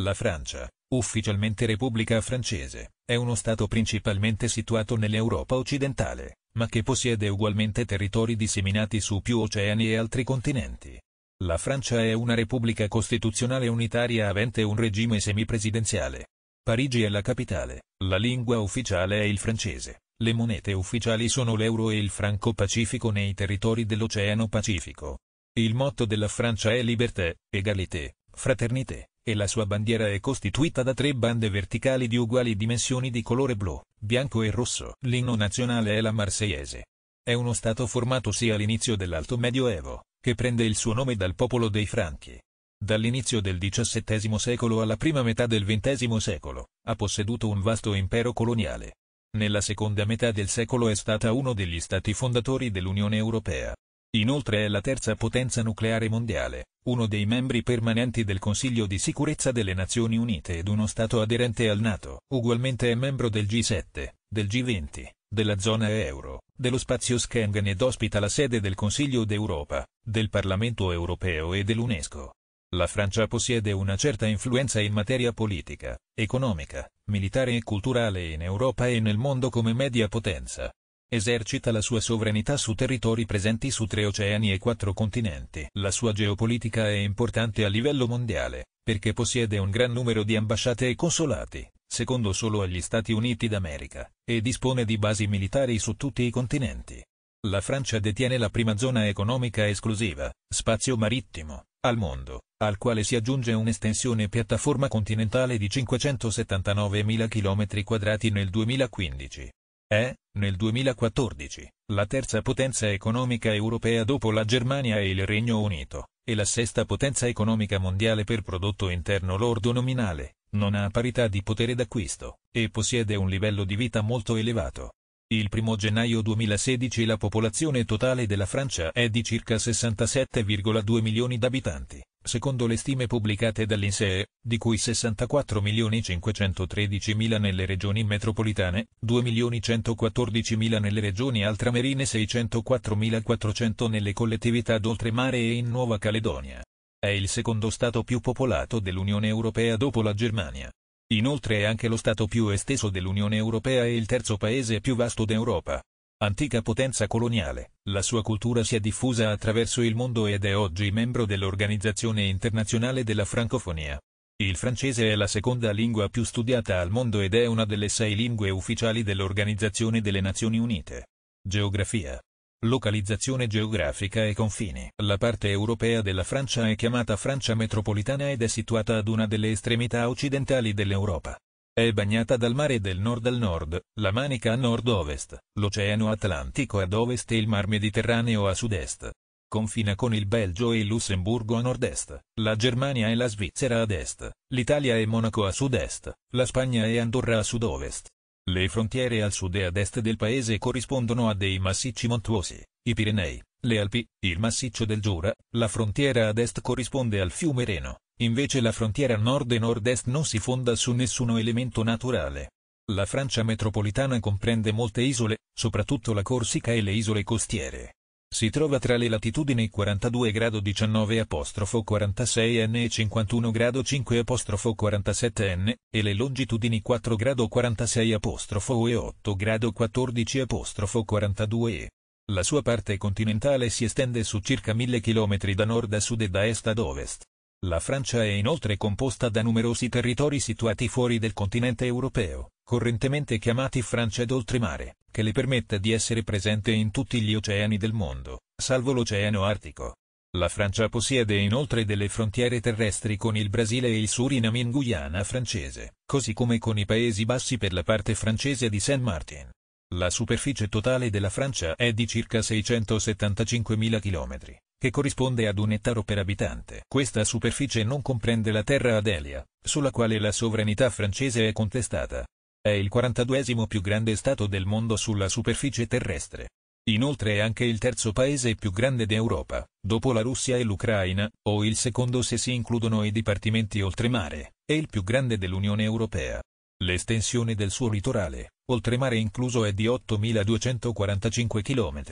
La Francia, ufficialmente Repubblica francese, è uno Stato principalmente situato nell'Europa occidentale, ma che possiede ugualmente territori disseminati su più oceani e altri continenti. La Francia è una repubblica costituzionale unitaria avente un regime semipresidenziale. Parigi è la capitale, la lingua ufficiale è il francese, le monete ufficiali sono l'euro e il franco pacifico nei territori dell'Oceano Pacifico. Il motto della Francia è liberté, égalité, fraternité e la sua bandiera è costituita da tre bande verticali di uguali dimensioni di colore blu, bianco e rosso. L'inno nazionale è la marseiese. È uno stato formatosi all'inizio dell'Alto Medioevo, che prende il suo nome dal popolo dei Franchi. Dall'inizio del XVII secolo alla prima metà del XX secolo, ha posseduto un vasto impero coloniale. Nella seconda metà del secolo è stata uno degli stati fondatori dell'Unione Europea, Inoltre è la terza potenza nucleare mondiale, uno dei membri permanenti del Consiglio di sicurezza delle Nazioni Unite ed uno Stato aderente al NATO. Ugualmente è membro del G7, del G20, della zona euro, dello spazio Schengen ed ospita la sede del Consiglio d'Europa, del Parlamento europeo e dell'UNESCO. La Francia possiede una certa influenza in materia politica, economica, militare e culturale in Europa e nel mondo come media potenza, Esercita la sua sovranità su territori presenti su tre oceani e quattro continenti. La sua geopolitica è importante a livello mondiale, perché possiede un gran numero di ambasciate e consolati, secondo solo agli Stati Uniti d'America, e dispone di basi militari su tutti i continenti. La Francia detiene la prima zona economica esclusiva, spazio marittimo, al mondo, al quale si aggiunge un'estensione piattaforma continentale di 579.000 km2 nel 2015. È, nel 2014, la terza potenza economica europea dopo la Germania e il Regno Unito, e la sesta potenza economica mondiale per prodotto interno lordo nominale, non ha parità di potere d'acquisto, e possiede un livello di vita molto elevato. Il 1 gennaio 2016 la popolazione totale della Francia è di circa 67,2 milioni d'abitanti, secondo le stime pubblicate dall'INSEE, di cui 64 milioni 513 mila nelle regioni metropolitane, 2 milioni 114 mila nelle regioni altramerine e 604 mila 400 nelle collettività d'oltremare e in Nuova Caledonia. È il secondo stato più popolato dell'Unione Europea dopo la Germania. Inoltre è anche lo Stato più esteso dell'Unione Europea e il terzo paese più vasto d'Europa. Antica potenza coloniale, la sua cultura si è diffusa attraverso il mondo ed è oggi membro dell'Organizzazione Internazionale della Francofonia. Il francese è la seconda lingua più studiata al mondo ed è una delle sei lingue ufficiali dell'Organizzazione delle Nazioni Unite. Geografia Localizzazione geografica e confini. La parte europea della Francia è chiamata Francia metropolitana ed è situata ad una delle estremità occidentali dell'Europa. È bagnata dal mare del nord al nord, la Manica a nord-ovest, l'Oceano Atlantico ad ovest e il Mar Mediterraneo a sud-est. Confina con il Belgio e il Lussemburgo a nord-est, la Germania e la Svizzera ad est, l'Italia e Monaco a sud-est, la Spagna e Andorra a sud-ovest. Le frontiere al sud e ad est del paese corrispondono a dei massicci montuosi, i Pirenei, le Alpi, il massiccio del Giura, la frontiera ad est corrisponde al fiume Reno, invece la frontiera nord e nord-est non si fonda su nessun elemento naturale. La Francia metropolitana comprende molte isole, soprattutto la Corsica e le isole costiere. Si trova tra le latitudini 42 grado 19 apostrofo 46 n e 51 grado 5 apostrofo 47 n, e le longitudini 4 grado 46 apostrofo e 8 grado 14 apostrofo 42 e. La sua parte continentale si estende su circa 1000 km da nord a sud e da est ad ovest. La Francia è inoltre composta da numerosi territori situati fuori del continente europeo, correntemente chiamati Francia d'oltremare, che le permette di essere presente in tutti gli oceani del mondo, salvo l'Oceano Artico. La Francia possiede inoltre delle frontiere terrestri con il Brasile e il Suriname in Guyana francese, così come con i Paesi Bassi per la parte francese di Saint Martin. La superficie totale della Francia è di circa 675.000 km che corrisponde ad un ettaro per abitante. Questa superficie non comprende la terra Adelia, sulla quale la sovranità francese è contestata. È il 42 più grande stato del mondo sulla superficie terrestre. Inoltre è anche il terzo paese più grande d'Europa, dopo la Russia e l'Ucraina, o il secondo se si includono i dipartimenti oltremare, e il più grande dell'Unione Europea. L'estensione del suo litorale, oltremare incluso, è di 8.245 km.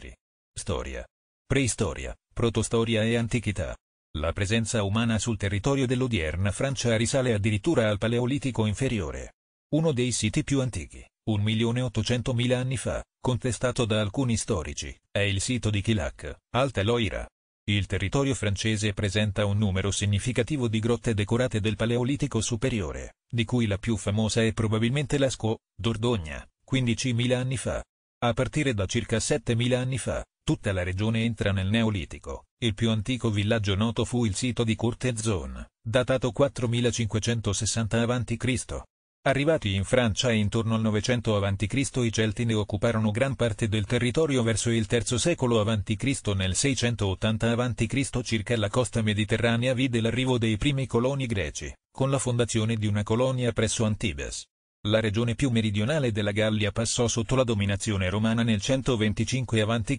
Storia. Preistoria protostoria e antichità. La presenza umana sul territorio dell'odierna Francia risale addirittura al Paleolitico inferiore. Uno dei siti più antichi, 1.800.000 anni fa, contestato da alcuni storici, è il sito di Chilac, Alta Loira. Il territorio francese presenta un numero significativo di grotte decorate del Paleolitico superiore, di cui la più famosa è probabilmente l'Asco, Dordogne, 15.000 anni fa. A partire da circa 7.000 anni fa, Tutta la regione entra nel Neolitico. Il più antico villaggio noto fu il sito di Courtezon, datato 4560 a.C. Arrivati in Francia intorno al 900 a.C. i Celti ne occuparono gran parte del territorio verso il III secolo a.C. Nel 680 a.C. circa la costa mediterranea vide l'arrivo dei primi coloni greci, con la fondazione di una colonia presso Antibes. La regione più meridionale della Gallia passò sotto la dominazione romana nel 125 a.C.,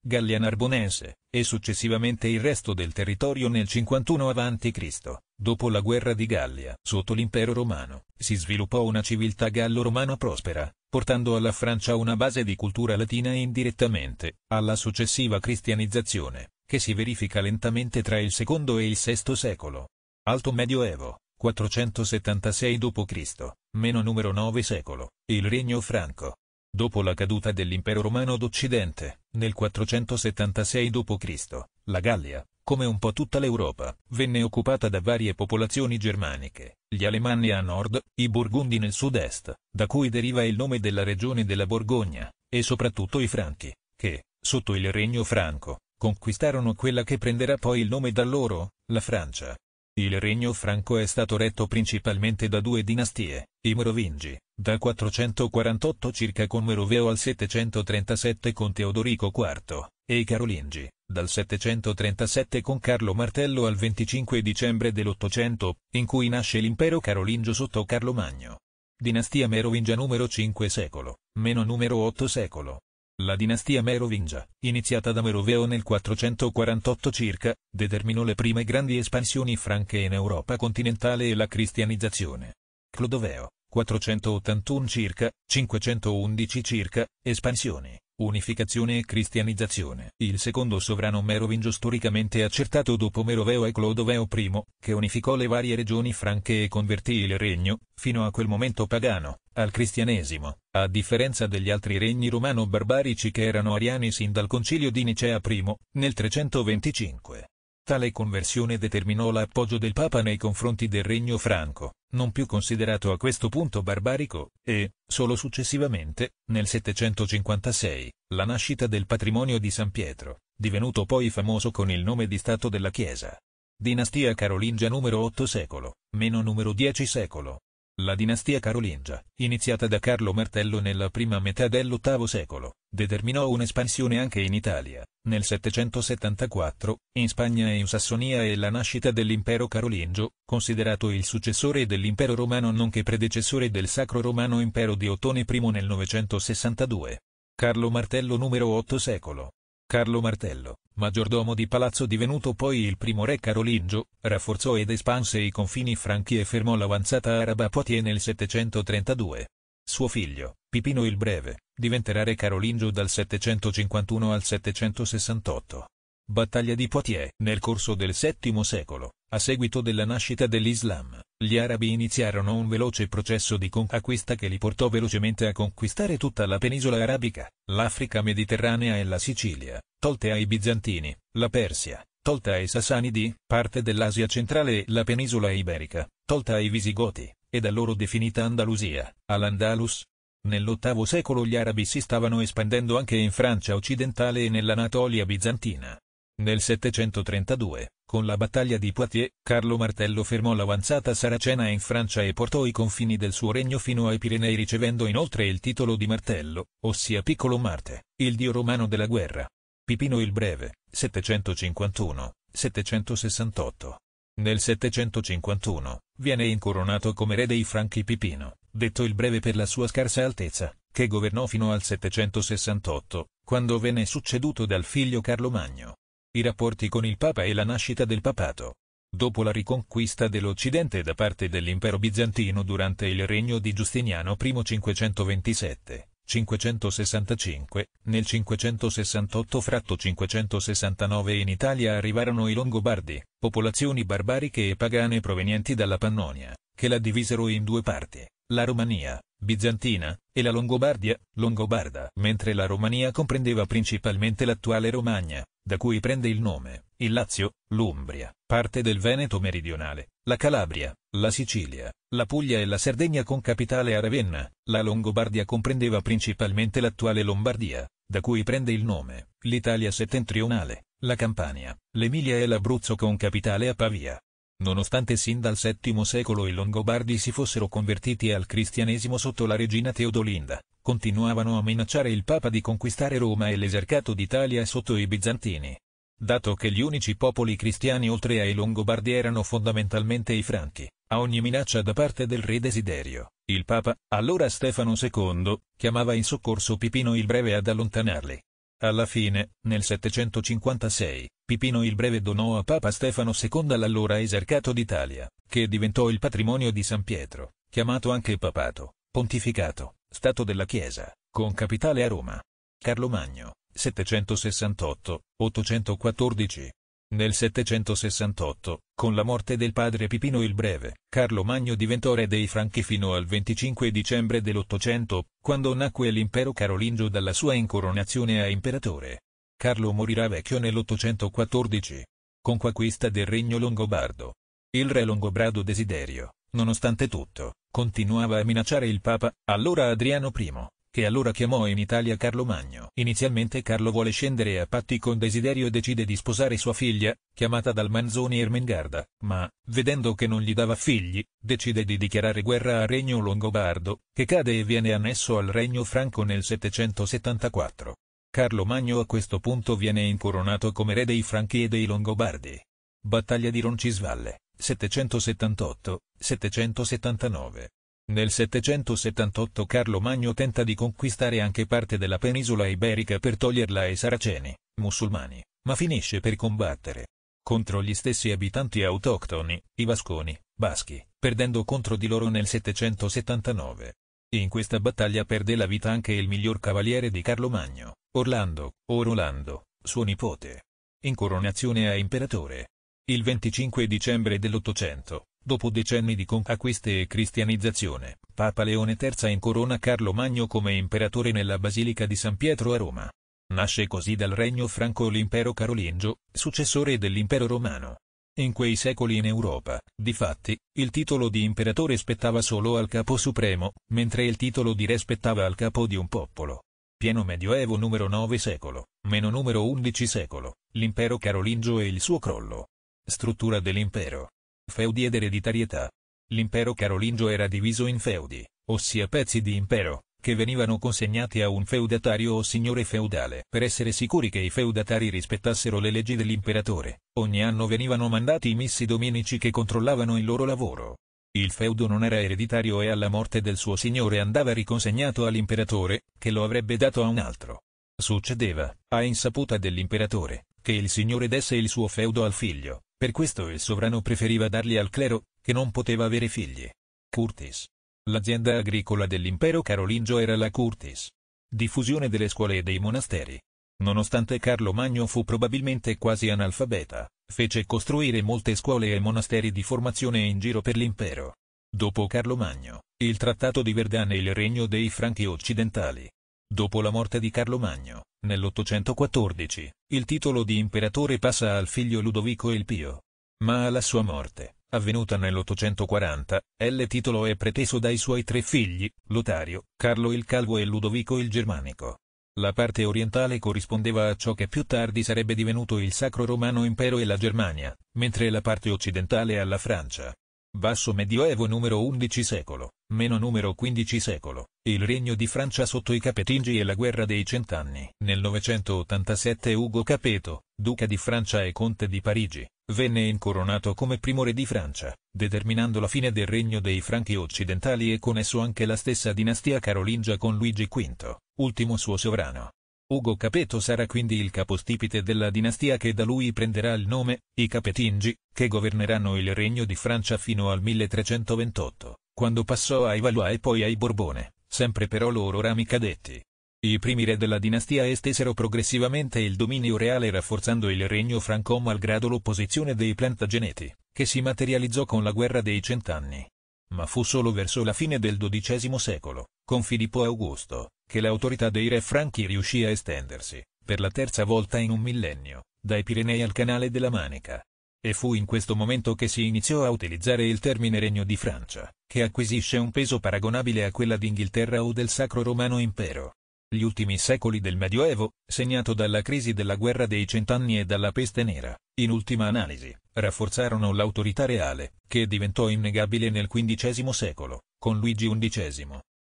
Gallia Narbonense, e successivamente il resto del territorio nel 51 a.C., dopo la guerra di Gallia. Sotto l'impero romano, si sviluppò una civiltà gallo-romana prospera, portando alla Francia una base di cultura latina e indirettamente, alla successiva cristianizzazione, che si verifica lentamente tra il secondo e il VI secolo. Alto Medioevo 476 d.C., meno numero 9 secolo, il regno franco. Dopo la caduta dell'impero romano d'Occidente, nel 476 d.C., la Gallia, come un po' tutta l'Europa, venne occupata da varie popolazioni germaniche, gli Alemanni a nord, i Burgundi nel sud-est, da cui deriva il nome della regione della Borgogna, e soprattutto i Franchi, che, sotto il regno franco, conquistarono quella che prenderà poi il nome da loro, la Francia. Il regno franco è stato retto principalmente da due dinastie, i Merovingi, dal 448 circa con Meroveo al 737 con Teodorico IV, e i Carolingi, dal 737 con Carlo Martello al 25 dicembre dell'Ottocento, in cui nasce l'impero carolingio sotto Carlo Magno. Dinastia merovingia numero 5 secolo, meno numero 8 secolo. La dinastia merovingia, iniziata da Meroveo nel 448 circa, determinò le prime grandi espansioni franche in Europa continentale e la cristianizzazione. Clodoveo, 481 circa, 511 circa, espansioni. Unificazione e cristianizzazione. Il secondo sovrano merovingio storicamente accertato dopo Meroveo è Clodoveo I, che unificò le varie regioni franche e convertì il regno, fino a quel momento pagano, al cristianesimo, a differenza degli altri regni romano-barbarici che erano ariani sin dal concilio di Nicea I, nel 325. Tale conversione determinò l'appoggio del Papa nei confronti del regno franco, non più considerato a questo punto barbarico, e, solo successivamente, nel 756, la nascita del patrimonio di San Pietro, divenuto poi famoso con il nome di Stato della Chiesa. Dinastia carolingia numero 8 secolo, meno numero 10 secolo. La dinastia carolingia, iniziata da Carlo Martello nella prima metà dell'VIII secolo, determinò un'espansione anche in Italia, nel 774, in Spagna e in Sassonia e la nascita dell'impero carolingio, considerato il successore dell'impero romano nonché predecessore del Sacro Romano Impero di Ottone I nel 962. Carlo Martello numero 8 secolo. Carlo Martello, maggiordomo di palazzo divenuto poi il primo re carolingio, rafforzò ed espanse i confini franchi e fermò l'avanzata araba Poitiers nel 732. Suo figlio, Pipino il Breve, diventerà re carolingio dal 751 al 768. Battaglia di Poitiers Nel corso del VII secolo, a seguito della nascita dell'Islam, gli arabi iniziarono un veloce processo di conquista che li portò velocemente a conquistare tutta la penisola arabica, l'Africa mediterranea e la Sicilia, tolte ai bizantini, la Persia, tolta ai Sassanidi, parte dell'Asia centrale e la penisola iberica, tolta ai Visigoti, e da loro definita Andalusia, all'Andalus. Nell'ottavo secolo gli arabi si stavano espandendo anche in Francia occidentale e nell'Anatolia bizantina. Nel 732, con la battaglia di Poitiers, Carlo Martello fermò l'avanzata saracena in Francia e portò i confini del suo regno fino ai Pirenei ricevendo inoltre il titolo di Martello, ossia Piccolo Marte, il dio romano della guerra. Pipino il Breve, 751-768. Nel 751, viene incoronato come re dei Franchi Pipino, detto il Breve per la sua scarsa altezza, che governò fino al 768, quando venne succeduto dal figlio Carlo Magno i rapporti con il Papa e la nascita del papato. Dopo la riconquista dell'Occidente da parte dell'impero bizantino durante il regno di Giustiniano I 527, 565, nel 568 fratto 569 in Italia arrivarono i Longobardi, popolazioni barbariche e pagane provenienti dalla Pannonia, che la divisero in due parti, la Romania, bizantina, e la Longobardia, longobarda, mentre la Romania comprendeva principalmente l'attuale Romagna, da cui prende il nome, il Lazio, l'Umbria, parte del Veneto meridionale, la Calabria, la Sicilia, la Puglia e la Sardegna con capitale a Ravenna, la Longobardia comprendeva principalmente l'attuale Lombardia, da cui prende il nome, l'Italia settentrionale, la Campania, l'Emilia e l'Abruzzo con capitale a Pavia, Nonostante sin dal VII secolo i Longobardi si fossero convertiti al cristianesimo sotto la regina Teodolinda, continuavano a minacciare il Papa di conquistare Roma e l'esercato d'Italia sotto i Bizantini. Dato che gli unici popoli cristiani oltre ai Longobardi erano fondamentalmente i Franchi, a ogni minaccia da parte del re Desiderio, il Papa, allora Stefano II, chiamava in soccorso Pipino il Breve ad allontanarli. Alla fine, nel 756, Pipino il Breve donò a Papa Stefano II l'allora esercato d'Italia, che diventò il patrimonio di San Pietro, chiamato anche Papato, Pontificato, Stato della Chiesa, con capitale a Roma. Carlo Magno, 768-814. Nel 768, con la morte del padre Pipino il Breve, Carlo Magno diventò re dei Franchi fino al 25 dicembre dell'Ottocento, quando nacque l'impero carolingio dalla sua incoronazione a imperatore. Carlo morirà vecchio nell'814, con conquista del regno longobardo. Il re longobardo Desiderio, nonostante tutto, continuava a minacciare il papa, allora Adriano I, che allora chiamò in Italia Carlo Magno. Inizialmente Carlo vuole scendere a patti con Desiderio e decide di sposare sua figlia, chiamata dal Manzoni Ermengarda, ma, vedendo che non gli dava figli, decide di dichiarare guerra al regno longobardo, che cade e viene annesso al regno franco nel 774. Carlo Magno a questo punto viene incoronato come re dei Franchi e dei Longobardi. Battaglia di Roncisvalle, 778-779. Nel 778 Carlo Magno tenta di conquistare anche parte della penisola iberica per toglierla ai saraceni, musulmani, ma finisce per combattere contro gli stessi abitanti autoctoni, i vasconi, baschi, perdendo contro di loro nel 779. In questa battaglia perde la vita anche il miglior cavaliere di Carlo Magno, Orlando, o Rolando, suo nipote. Incoronazione a imperatore. Il 25 dicembre dell'Ottocento, dopo decenni di conquiste e cristianizzazione, Papa Leone III incorona Carlo Magno come imperatore nella Basilica di San Pietro a Roma. Nasce così dal regno franco l'impero carolingio, successore dell'impero romano. In quei secoli in Europa, difatti, il titolo di imperatore spettava solo al capo supremo, mentre il titolo di re spettava al capo di un popolo pieno medioevo numero 9 secolo, meno numero 11 secolo, l'impero carolingio e il suo crollo. Struttura dell'impero. Feudi ed ereditarietà. L'impero carolingio era diviso in feudi, ossia pezzi di impero, che venivano consegnati a un feudatario o signore feudale. Per essere sicuri che i feudatari rispettassero le leggi dell'imperatore, ogni anno venivano mandati i missi dominici che controllavano il loro lavoro. Il feudo non era ereditario e alla morte del suo signore andava riconsegnato all'imperatore, che lo avrebbe dato a un altro. Succedeva, a insaputa dell'imperatore, che il signore desse il suo feudo al figlio, per questo il sovrano preferiva darli al clero, che non poteva avere figli. Curtis. L'azienda agricola dell'impero carolingio era la Curtis. Diffusione delle scuole e dei monasteri. Nonostante Carlo Magno fu probabilmente quasi analfabeta, fece costruire molte scuole e monasteri di formazione in giro per l'impero. Dopo Carlo Magno, il Trattato di Verdana e il Regno dei Franchi occidentali. Dopo la morte di Carlo Magno, nell'814, il titolo di imperatore passa al figlio Ludovico il Pio. Ma alla sua morte, avvenuta nell'840, il titolo è preteso dai suoi tre figli, Lotario, Carlo il Calvo e Ludovico il Germanico. La parte orientale corrispondeva a ciò che più tardi sarebbe divenuto il Sacro Romano Impero e la Germania, mentre la parte occidentale alla Francia. Basso Medioevo numero 11 secolo, meno numero 15 secolo, il regno di Francia sotto i Capetingi e la guerra dei cent'anni. Nel 987 Ugo Capeto, duca di Francia e conte di Parigi, venne incoronato come primo re di Francia, determinando la fine del regno dei Franchi occidentali e con esso anche la stessa dinastia carolingia con Luigi V, ultimo suo sovrano. Ugo Capeto sarà quindi il capostipite della dinastia che da lui prenderà il nome, i Capetingi, che governeranno il Regno di Francia fino al 1328, quando passò ai Valois e poi ai Borbone, sempre però loro rami cadetti. I primi re della dinastia estesero progressivamente il dominio reale rafforzando il regno franco malgrado l'opposizione dei Plantageneti, che si materializzò con la guerra dei Cent'anni. Ma fu solo verso la fine del XII secolo, con Filippo Augusto, che l'autorità dei re franchi riuscì a estendersi, per la terza volta in un millennio, dai Pirenei al canale della Manica. E fu in questo momento che si iniziò a utilizzare il termine Regno di Francia, che acquisisce un peso paragonabile a quella d'Inghilterra o del Sacro Romano Impero. Gli ultimi secoli del Medioevo, segnato dalla crisi della guerra dei cent'anni e dalla peste nera, in ultima analisi, rafforzarono l'autorità reale, che diventò innegabile nel XV secolo, con Luigi XI,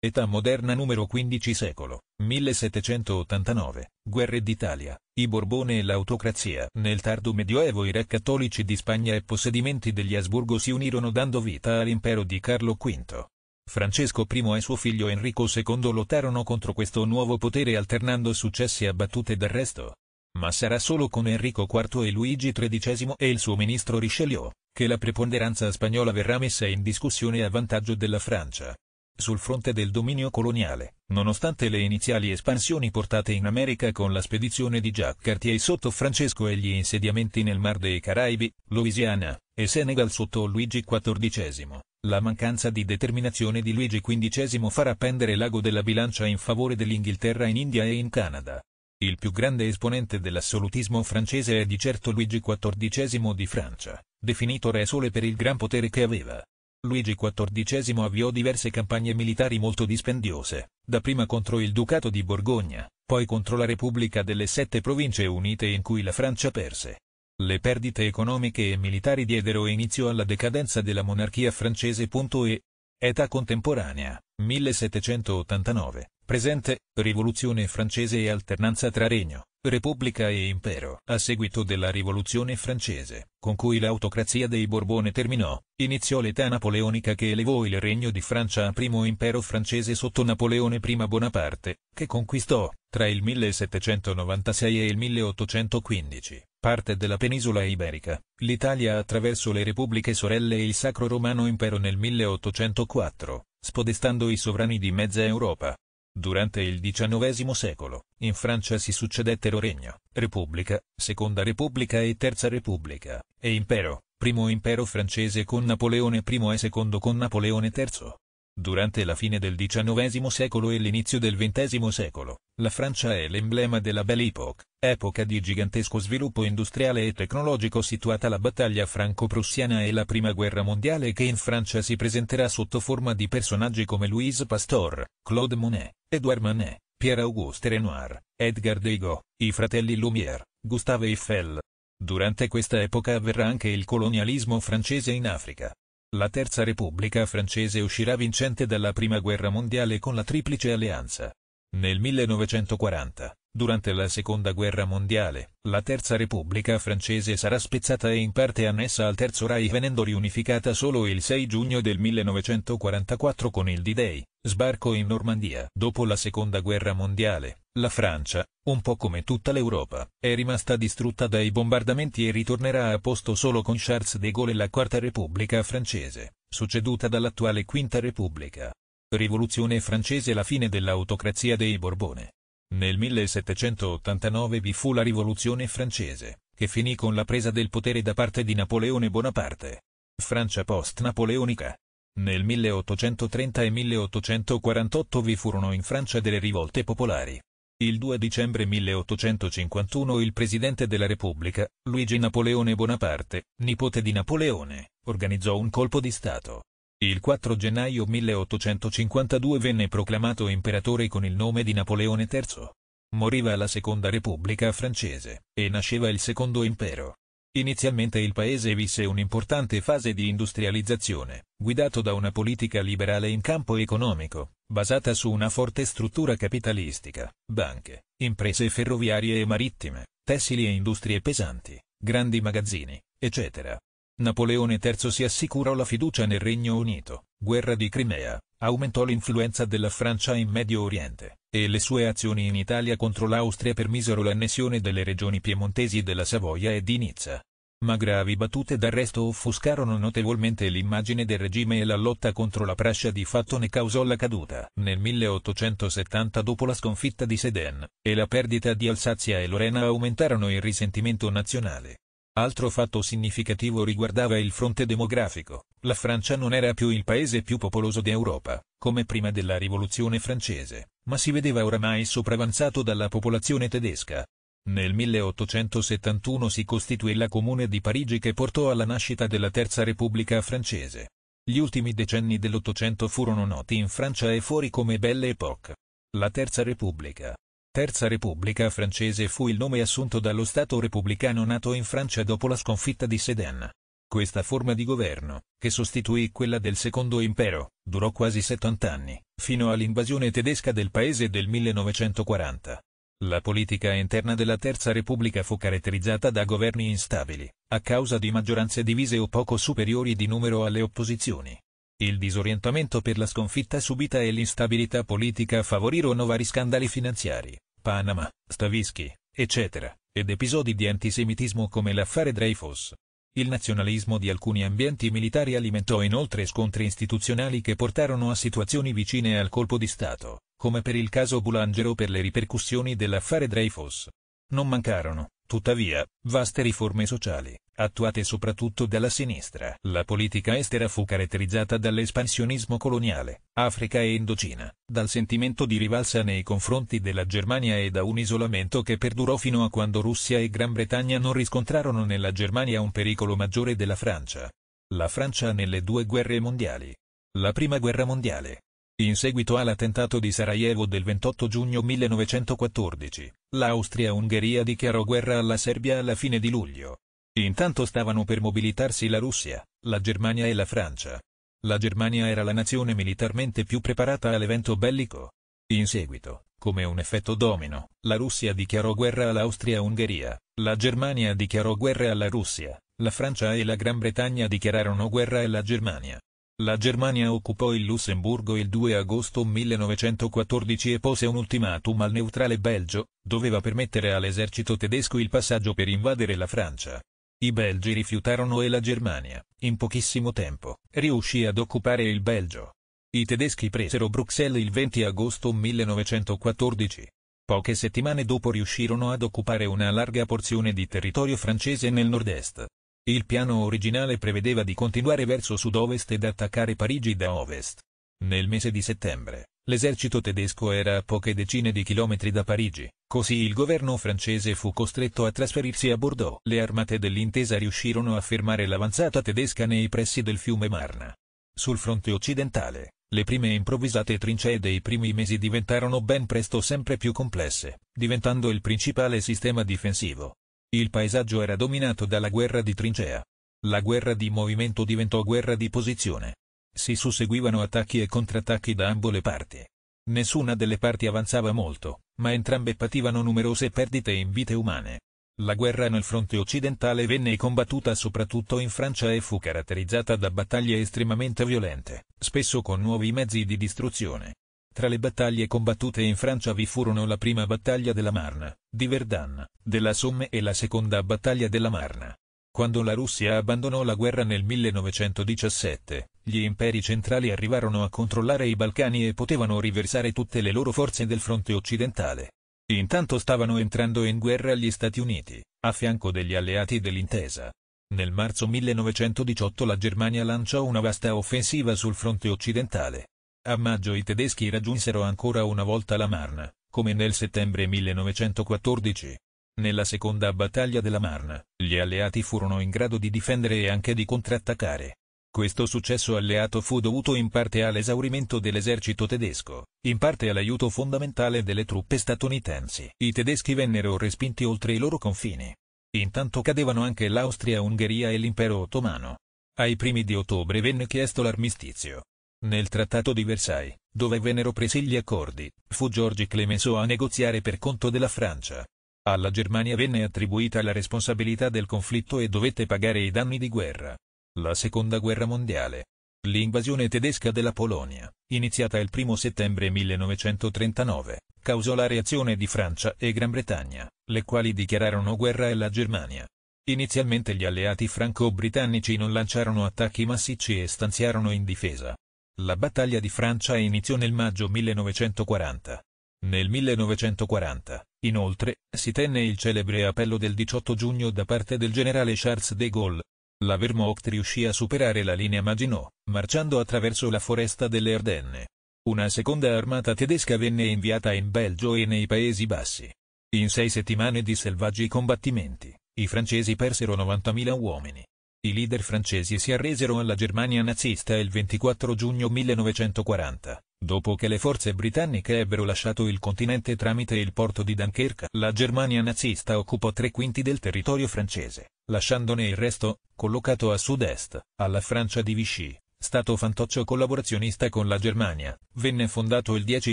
Età moderna numero 15 secolo, 1789, guerre d'Italia, i Borbone e l'autocrazia. Nel tardo medioevo i re cattolici di Spagna e possedimenti degli Asburgo si unirono dando vita all'impero di Carlo V. Francesco I e suo figlio Enrico II lottarono contro questo nuovo potere alternando successi a battute d'arresto. Ma sarà solo con Enrico IV e Luigi XIII e il suo ministro Richelieu, che la preponderanza spagnola verrà messa in discussione a vantaggio della Francia. Sul fronte del dominio coloniale, nonostante le iniziali espansioni portate in America con la spedizione di Jacques Cartier sotto Francesco e gli insediamenti nel Mar dei Caraibi, Louisiana, e Senegal sotto Luigi XIV, la mancanza di determinazione di Luigi XV farà pendere l'ago della bilancia in favore dell'Inghilterra in India e in Canada. Il più grande esponente dell'assolutismo francese è di certo Luigi XIV di Francia, definito re sole per il gran potere che aveva. Luigi XIV avviò diverse campagne militari molto dispendiose, dapprima contro il Ducato di Borgogna, poi contro la Repubblica delle Sette Province Unite in cui la Francia perse. Le perdite economiche e militari diedero inizio alla decadenza della monarchia francese. E, età contemporanea, 1789. Presente, Rivoluzione francese e alternanza tra regno, repubblica e impero. A seguito della Rivoluzione francese, con cui l'autocrazia dei Borbone terminò, iniziò l'età napoleonica che elevò il regno di Francia a primo impero francese sotto Napoleone I Bonaparte, che conquistò, tra il 1796 e il 1815, parte della penisola iberica, l'Italia attraverso le repubbliche sorelle e il Sacro Romano Impero nel 1804, spodestando i sovrani di mezza Europa. Durante il XIX secolo, in Francia si succedettero regno, repubblica, seconda repubblica e terza repubblica, e impero, primo impero francese con Napoleone I e secondo con Napoleone III. Durante la fine del XIX secolo e l'inizio del XX secolo, la Francia è l'emblema della Belle Époque, epoca di gigantesco sviluppo industriale e tecnologico situata la battaglia franco-prussiana e la Prima Guerra Mondiale che in Francia si presenterà sotto forma di personaggi come Louise Pasteur, Claude Monet, Edouard Manet, Pierre-Auguste Renoir, Edgar Degas, i fratelli Lumière, Gustave Eiffel. Durante questa epoca avverrà anche il colonialismo francese in Africa, la Terza Repubblica francese uscirà vincente dalla Prima Guerra Mondiale con la Triplice Alleanza. Nel 1940, Durante la Seconda Guerra Mondiale, la Terza Repubblica francese sarà spezzata e in parte annessa al Terzo Reich venendo riunificata solo il 6 giugno del 1944 con il D-Day, sbarco in Normandia. Dopo la Seconda Guerra Mondiale, la Francia, un po' come tutta l'Europa, è rimasta distrutta dai bombardamenti e ritornerà a posto solo con Charles de Gaulle e la Quarta Repubblica francese, succeduta dall'attuale Quinta Repubblica. Rivoluzione francese La fine dell'autocrazia dei Borbone nel 1789 vi fu la rivoluzione francese, che finì con la presa del potere da parte di Napoleone Bonaparte. Francia post-napoleonica. Nel 1830 e 1848 vi furono in Francia delle rivolte popolari. Il 2 dicembre 1851 il presidente della Repubblica, Luigi Napoleone Bonaparte, nipote di Napoleone, organizzò un colpo di Stato, il 4 gennaio 1852 venne proclamato imperatore con il nome di Napoleone III. Moriva la Seconda Repubblica francese, e nasceva il Secondo Impero. Inizialmente il paese visse un'importante fase di industrializzazione, guidato da una politica liberale in campo economico, basata su una forte struttura capitalistica, banche, imprese ferroviarie e marittime, tessili e industrie pesanti, grandi magazzini, eccetera. Napoleone III si assicurò la fiducia nel Regno Unito, guerra di Crimea, aumentò l'influenza della Francia in Medio Oriente, e le sue azioni in Italia contro l'Austria permisero l'annessione delle regioni piemontesi della Savoia e di Nizza. Ma gravi battute d'arresto offuscarono notevolmente l'immagine del regime e la lotta contro la Prascia di fatto ne causò la caduta. Nel 1870 dopo la sconfitta di Sedan, e la perdita di Alsazia e Lorena aumentarono il risentimento nazionale. Altro fatto significativo riguardava il fronte demografico. La Francia non era più il paese più popoloso d'Europa, come prima della rivoluzione francese, ma si vedeva oramai sopravanzato dalla popolazione tedesca. Nel 1871 si costituì la Comune di Parigi che portò alla nascita della Terza Repubblica francese. Gli ultimi decenni dell'Ottocento furono noti in Francia e fuori come belle époque. La Terza Repubblica, Terza Repubblica francese fu il nome assunto dallo Stato repubblicano nato in Francia dopo la sconfitta di Sedan. Questa forma di governo, che sostituì quella del Secondo Impero, durò quasi 70 anni, fino all'invasione tedesca del paese del 1940. La politica interna della Terza Repubblica fu caratterizzata da governi instabili, a causa di maggioranze divise o poco superiori di numero alle opposizioni. Il disorientamento per la sconfitta subita e l'instabilità politica favorirono vari scandali finanziari, Panama, Stavischi, eccetera, ed episodi di antisemitismo come l'affare Dreyfus. Il nazionalismo di alcuni ambienti militari alimentò inoltre scontri istituzionali che portarono a situazioni vicine al colpo di Stato, come per il caso Bulangero per le ripercussioni dell'affare Dreyfus. Non mancarono, Tuttavia, vaste riforme sociali, attuate soprattutto dalla sinistra, la politica estera fu caratterizzata dall'espansionismo coloniale, Africa e Indocina, dal sentimento di rivalsa nei confronti della Germania e da un isolamento che perdurò fino a quando Russia e Gran Bretagna non riscontrarono nella Germania un pericolo maggiore della Francia. La Francia nelle due guerre mondiali. La prima guerra mondiale, in seguito all'attentato di Sarajevo del 28 giugno 1914, l'Austria-Ungheria dichiarò guerra alla Serbia alla fine di luglio. Intanto stavano per mobilitarsi la Russia, la Germania e la Francia. La Germania era la nazione militarmente più preparata all'evento bellico. In seguito, come un effetto domino, la Russia dichiarò guerra all'Austria-Ungheria, la Germania dichiarò guerra alla Russia, la Francia e la Gran Bretagna dichiararono guerra alla Germania. La Germania occupò il Lussemburgo il 2 agosto 1914 e pose un ultimatum al neutrale Belgio, doveva permettere all'esercito tedesco il passaggio per invadere la Francia. I belgi rifiutarono e la Germania, in pochissimo tempo, riuscì ad occupare il Belgio. I tedeschi presero Bruxelles il 20 agosto 1914. Poche settimane dopo riuscirono ad occupare una larga porzione di territorio francese nel nord-est. Il piano originale prevedeva di continuare verso sud-ovest ed attaccare Parigi da ovest. Nel mese di settembre, l'esercito tedesco era a poche decine di chilometri da Parigi, così il governo francese fu costretto a trasferirsi a Bordeaux. Le armate dell'intesa riuscirono a fermare l'avanzata tedesca nei pressi del fiume Marna. Sul fronte occidentale, le prime improvvisate trincee dei primi mesi diventarono ben presto sempre più complesse, diventando il principale sistema difensivo. Il paesaggio era dominato dalla guerra di trincea. La guerra di movimento diventò guerra di posizione. Si susseguivano attacchi e contrattacchi da ambo le parti. Nessuna delle parti avanzava molto, ma entrambe pativano numerose perdite in vite umane. La guerra nel fronte occidentale venne combattuta soprattutto in Francia e fu caratterizzata da battaglie estremamente violente, spesso con nuovi mezzi di distruzione. Tra le battaglie combattute in Francia vi furono la prima battaglia della Marna, di Verdun, della Somme e la seconda battaglia della Marna. Quando la Russia abbandonò la guerra nel 1917, gli imperi centrali arrivarono a controllare i Balcani e potevano riversare tutte le loro forze del fronte occidentale. Intanto stavano entrando in guerra gli Stati Uniti, a fianco degli alleati dell'intesa. Nel marzo 1918 la Germania lanciò una vasta offensiva sul fronte occidentale. A maggio i tedeschi raggiunsero ancora una volta la Marna, come nel settembre 1914. Nella seconda battaglia della Marna, gli alleati furono in grado di difendere e anche di contrattaccare. Questo successo alleato fu dovuto in parte all'esaurimento dell'esercito tedesco, in parte all'aiuto fondamentale delle truppe statunitensi. I tedeschi vennero respinti oltre i loro confini. Intanto cadevano anche l'Austria-Ungheria e l'impero ottomano. Ai primi di ottobre venne chiesto l'armistizio, nel Trattato di Versailles, dove vennero presi gli accordi, fu Giorgi Clemenceau a negoziare per conto della Francia. Alla Germania venne attribuita la responsabilità del conflitto e dovette pagare i danni di guerra. La Seconda Guerra Mondiale. L'invasione tedesca della Polonia, iniziata il 1 settembre 1939, causò la reazione di Francia e Gran Bretagna, le quali dichiararono guerra alla Germania. Inizialmente gli alleati franco-britannici non lanciarono attacchi massicci e stanziarono in difesa, la battaglia di Francia iniziò nel maggio 1940. Nel 1940, inoltre, si tenne il celebre appello del 18 giugno da parte del generale Charles de Gaulle. La Wehrmacht riuscì a superare la linea Maginot, marciando attraverso la foresta delle Ardenne. Una seconda armata tedesca venne inviata in Belgio e nei Paesi Bassi. In sei settimane di selvaggi combattimenti, i francesi persero 90.000 uomini, i leader francesi si arresero alla Germania nazista il 24 giugno 1940, dopo che le forze britanniche ebbero lasciato il continente tramite il porto di Dunkerque. La Germania nazista occupò tre quinti del territorio francese, lasciandone il resto, collocato a sud-est, alla Francia di Vichy. Stato fantoccio collaborazionista con la Germania, venne fondato il 10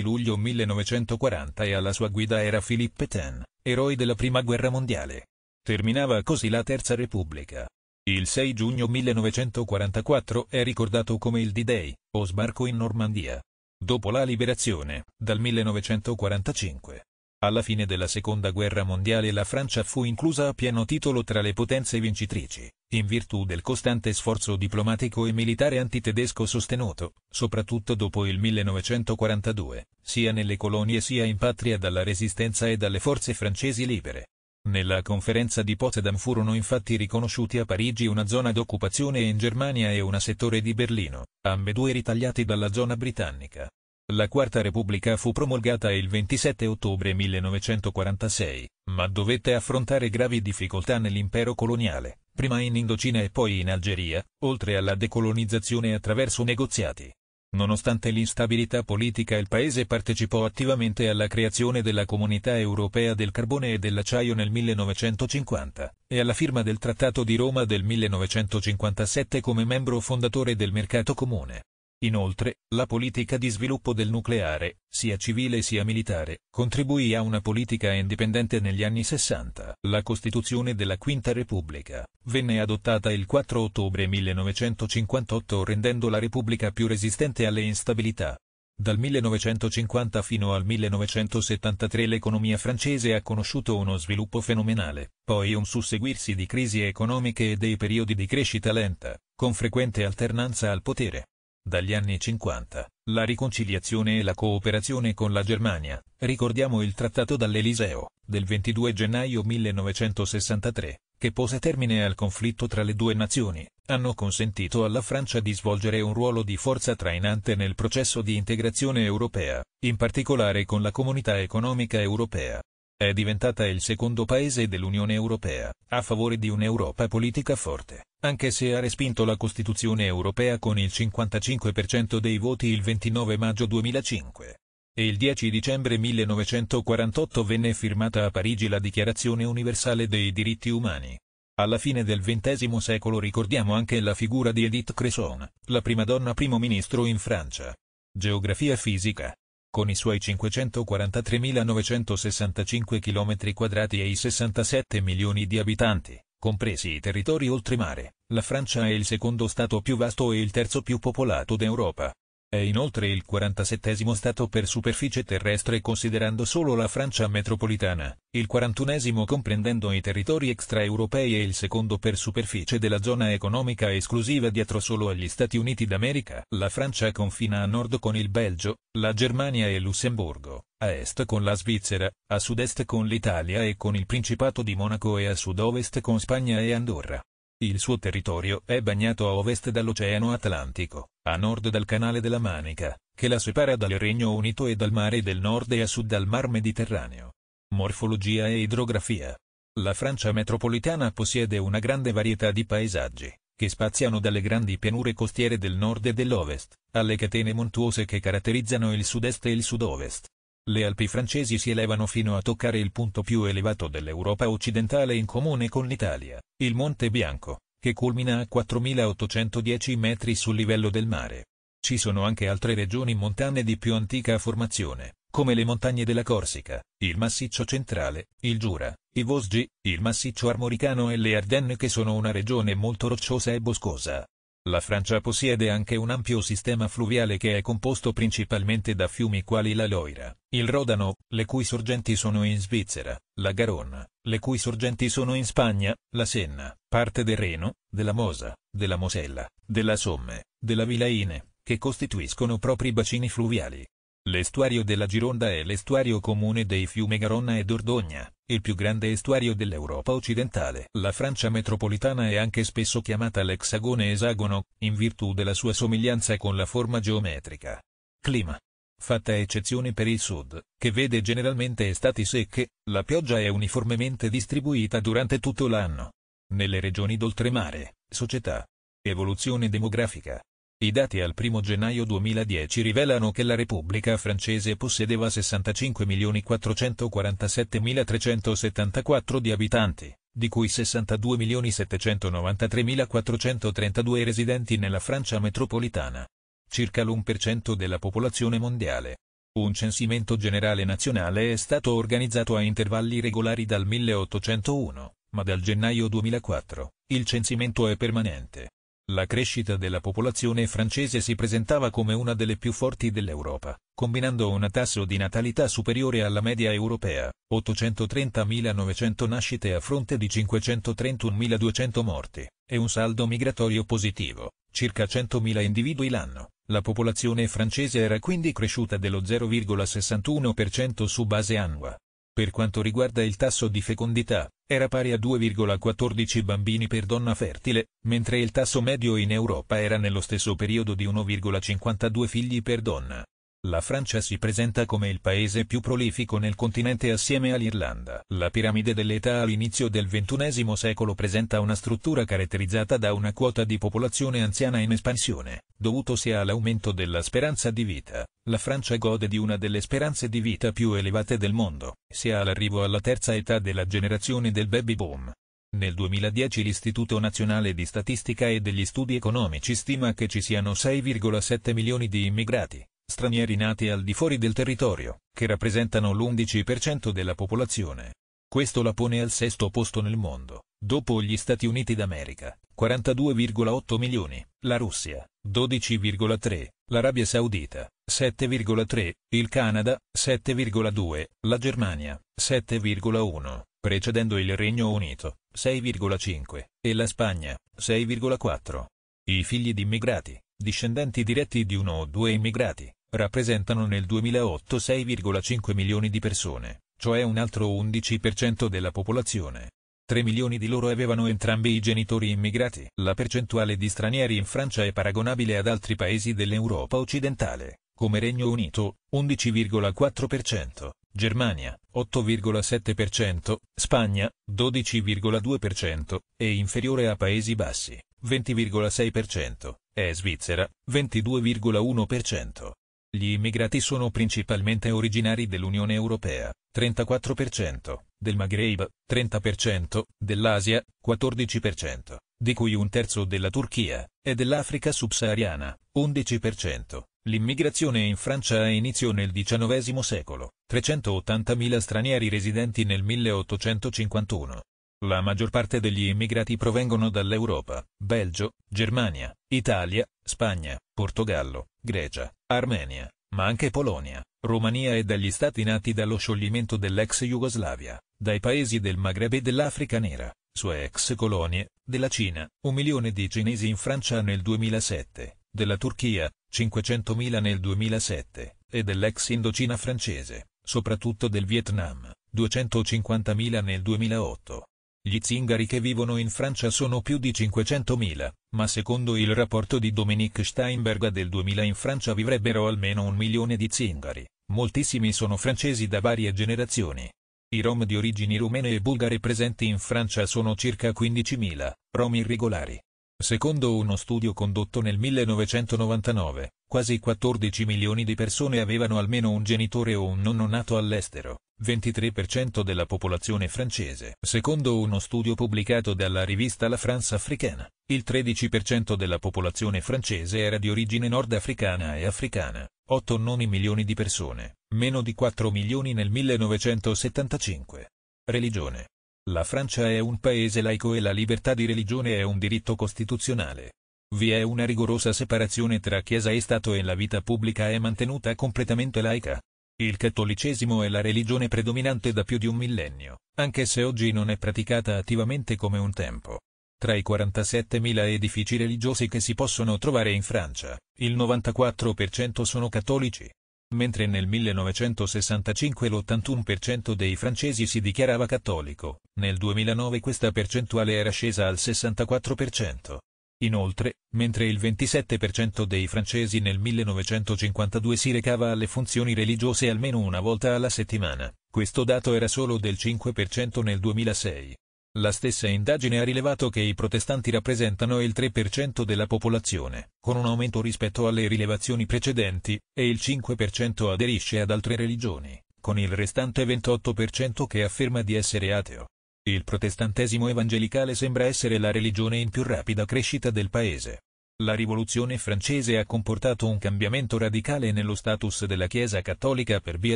luglio 1940 e alla sua guida era Philippe Pétain, eroe della Prima Guerra Mondiale. Terminava così la Terza Repubblica, il 6 giugno 1944 è ricordato come il D-Day, o sbarco in Normandia. Dopo la liberazione, dal 1945. Alla fine della Seconda Guerra Mondiale la Francia fu inclusa a pieno titolo tra le potenze vincitrici, in virtù del costante sforzo diplomatico e militare antitedesco sostenuto, soprattutto dopo il 1942, sia nelle colonie sia in patria dalla resistenza e dalle forze francesi libere. Nella conferenza di Potsdam furono infatti riconosciuti a Parigi una zona d'occupazione in Germania e una settore di Berlino, ambedue ritagliati dalla zona britannica. La Quarta Repubblica fu promulgata il 27 ottobre 1946, ma dovette affrontare gravi difficoltà nell'impero coloniale, prima in Indocina e poi in Algeria, oltre alla decolonizzazione attraverso negoziati. Nonostante l'instabilità politica il paese partecipò attivamente alla creazione della Comunità Europea del Carbone e dell'Acciaio nel 1950, e alla firma del Trattato di Roma del 1957 come membro fondatore del mercato comune. Inoltre, la politica di sviluppo del nucleare, sia civile sia militare, contribuì a una politica indipendente negli anni 60. La Costituzione della Quinta Repubblica venne adottata il 4 ottobre 1958 rendendo la Repubblica più resistente alle instabilità. Dal 1950 fino al 1973 l'economia francese ha conosciuto uno sviluppo fenomenale, poi un susseguirsi di crisi economiche e dei periodi di crescita lenta, con frequente alternanza al potere. Dagli anni 50, la riconciliazione e la cooperazione con la Germania, ricordiamo il Trattato dall'Eliseo, del 22 gennaio 1963, che pose termine al conflitto tra le due nazioni, hanno consentito alla Francia di svolgere un ruolo di forza trainante nel processo di integrazione europea, in particolare con la comunità economica europea è diventata il secondo paese dell'Unione Europea, a favore di un'Europa politica forte, anche se ha respinto la Costituzione Europea con il 55% dei voti il 29 maggio 2005. E il 10 dicembre 1948 venne firmata a Parigi la Dichiarazione Universale dei Diritti Umani. Alla fine del XX secolo ricordiamo anche la figura di Edith Cresson, la prima donna primo ministro in Francia. Geografia fisica con i suoi 543.965 km2 e i 67 milioni di abitanti, compresi i territori oltremare, la Francia è il secondo stato più vasto e il terzo più popolato d'Europa. È inoltre il 47 stato per superficie terrestre considerando solo la Francia metropolitana, il 41 comprendendo i territori extraeuropei e il secondo per superficie della zona economica esclusiva dietro solo agli Stati Uniti d'America. La Francia confina a nord con il Belgio, la Germania e Lussemburgo, a est con la Svizzera, a sud-est con l'Italia e con il Principato di Monaco e a sud-ovest con Spagna e Andorra. Il suo territorio è bagnato a ovest dall'Oceano Atlantico, a nord dal Canale della Manica, che la separa dal Regno Unito e dal Mare del Nord e a sud dal Mar Mediterraneo. Morfologia e idrografia. La Francia metropolitana possiede una grande varietà di paesaggi, che spaziano dalle grandi pianure costiere del nord e dell'ovest, alle catene montuose che caratterizzano il sud-est e il sud-ovest, le Alpi francesi si elevano fino a toccare il punto più elevato dell'Europa occidentale in comune con l'Italia, il Monte Bianco, che culmina a 4.810 metri sul livello del mare. Ci sono anche altre regioni montane di più antica formazione, come le montagne della Corsica, il massiccio centrale, il Giura, i Vosgi, il massiccio armoricano e le Ardenne che sono una regione molto rocciosa e boscosa. La Francia possiede anche un ampio sistema fluviale che è composto principalmente da fiumi quali la Loira, il Rodano, le cui sorgenti sono in Svizzera, la Garonne, le cui sorgenti sono in Spagna, la Senna, parte del Reno, della Mosa, della Mosella, della Somme, della Vilaine, che costituiscono propri bacini fluviali. L'estuario della Gironda è l'estuario comune dei fiumi Garonna e Dordogna, il più grande estuario dell'Europa occidentale. La Francia metropolitana è anche spesso chiamata l'Exagone esagono, in virtù della sua somiglianza con la forma geometrica. Clima. Fatta eccezione per il sud, che vede generalmente estati secche, la pioggia è uniformemente distribuita durante tutto l'anno. Nelle regioni d'oltremare, società. Evoluzione demografica. I dati al 1 gennaio 2010 rivelano che la Repubblica francese possedeva 65.447.374 di abitanti, di cui 62.793.432 residenti nella Francia metropolitana. Circa l'1% della popolazione mondiale. Un censimento generale nazionale è stato organizzato a intervalli regolari dal 1801, ma dal gennaio 2004, il censimento è permanente. La crescita della popolazione francese si presentava come una delle più forti dell'Europa, combinando un tasso di natalità superiore alla media europea, 830.900 nascite a fronte di 531.200 morti, e un saldo migratorio positivo, circa 100.000 individui l'anno. La popolazione francese era quindi cresciuta dello 0,61% su base annua, per quanto riguarda il tasso di fecondità, era pari a 2,14 bambini per donna fertile, mentre il tasso medio in Europa era nello stesso periodo di 1,52 figli per donna. La Francia si presenta come il paese più prolifico nel continente assieme all'Irlanda. La piramide dell'età all'inizio del XXI secolo presenta una struttura caratterizzata da una quota di popolazione anziana in espansione, dovuto sia all'aumento della speranza di vita, la Francia gode di una delle speranze di vita più elevate del mondo, sia all'arrivo alla terza età della generazione del baby boom. Nel 2010 l'Istituto Nazionale di Statistica e degli Studi Economici stima che ci siano 6,7 milioni di immigrati, stranieri nati al di fuori del territorio, che rappresentano l'11% della popolazione. Questo la pone al sesto posto nel mondo, dopo gli Stati Uniti d'America, 42,8 milioni, la Russia, 12,3, l'Arabia Saudita, 7,3, il Canada, 7,2, la Germania, 7,1, precedendo il Regno Unito, 6,5, e la Spagna, 6,4. I figli di immigrati, discendenti diretti di uno o due immigrati, rappresentano nel 2008 6,5 milioni di persone, cioè un altro 11% della popolazione. 3 milioni di loro avevano entrambi i genitori immigrati. La percentuale di stranieri in Francia è paragonabile ad altri paesi dell'Europa occidentale, come Regno Unito, 11,4%, Germania, 8,7%, Spagna, 12,2%, e inferiore a Paesi Bassi, 20,6%, e Svizzera, 22,1%. Gli immigrati sono principalmente originari dell'Unione Europea, 34%, del Maghreb, 30%, dell'Asia, 14%, di cui un terzo della Turchia, e dell'Africa subsahariana, 11%. L'immigrazione in Francia ha inizio nel XIX secolo, 380.000 stranieri residenti nel 1851, la maggior parte degli immigrati provengono dall'Europa, Belgio, Germania, Italia, Spagna, Portogallo, Grecia, Armenia, ma anche Polonia, Romania e dagli stati nati dallo scioglimento dell'ex Jugoslavia, dai paesi del Maghreb e dell'Africa nera, sue ex colonie, della Cina, un milione di cinesi in Francia nel 2007, della Turchia, 500.000 nel 2007, e dell'ex Indocina francese, soprattutto del Vietnam, 250.000 nel 2008. Gli zingari che vivono in Francia sono più di 500.000, ma secondo il rapporto di Dominique Steinberg del 2000 in Francia vivrebbero almeno un milione di zingari, moltissimi sono francesi da varie generazioni. I rom di origini rumene e bulgare presenti in Francia sono circa 15.000, rom irregolari. Secondo uno studio condotto nel 1999, quasi 14 milioni di persone avevano almeno un genitore o un nonno nato all'estero, 23% della popolazione francese. Secondo uno studio pubblicato dalla rivista La France Africaine, il 13% della popolazione francese era di origine nordafricana e africana, 8 noni milioni di persone, meno di 4 milioni nel 1975. Religione. La Francia è un paese laico e la libertà di religione è un diritto costituzionale. Vi è una rigorosa separazione tra Chiesa e Stato e la vita pubblica è mantenuta completamente laica. Il cattolicesimo è la religione predominante da più di un millennio, anche se oggi non è praticata attivamente come un tempo. Tra i 47.000 edifici religiosi che si possono trovare in Francia, il 94% sono cattolici. Mentre nel 1965 l'81% dei francesi si dichiarava cattolico, nel 2009 questa percentuale era scesa al 64%. Inoltre, mentre il 27% dei francesi nel 1952 si recava alle funzioni religiose almeno una volta alla settimana, questo dato era solo del 5% nel 2006. La stessa indagine ha rilevato che i protestanti rappresentano il 3% della popolazione, con un aumento rispetto alle rilevazioni precedenti, e il 5% aderisce ad altre religioni, con il restante 28% che afferma di essere ateo. Il protestantesimo evangelicale sembra essere la religione in più rapida crescita del paese. La rivoluzione francese ha comportato un cambiamento radicale nello status della Chiesa cattolica per via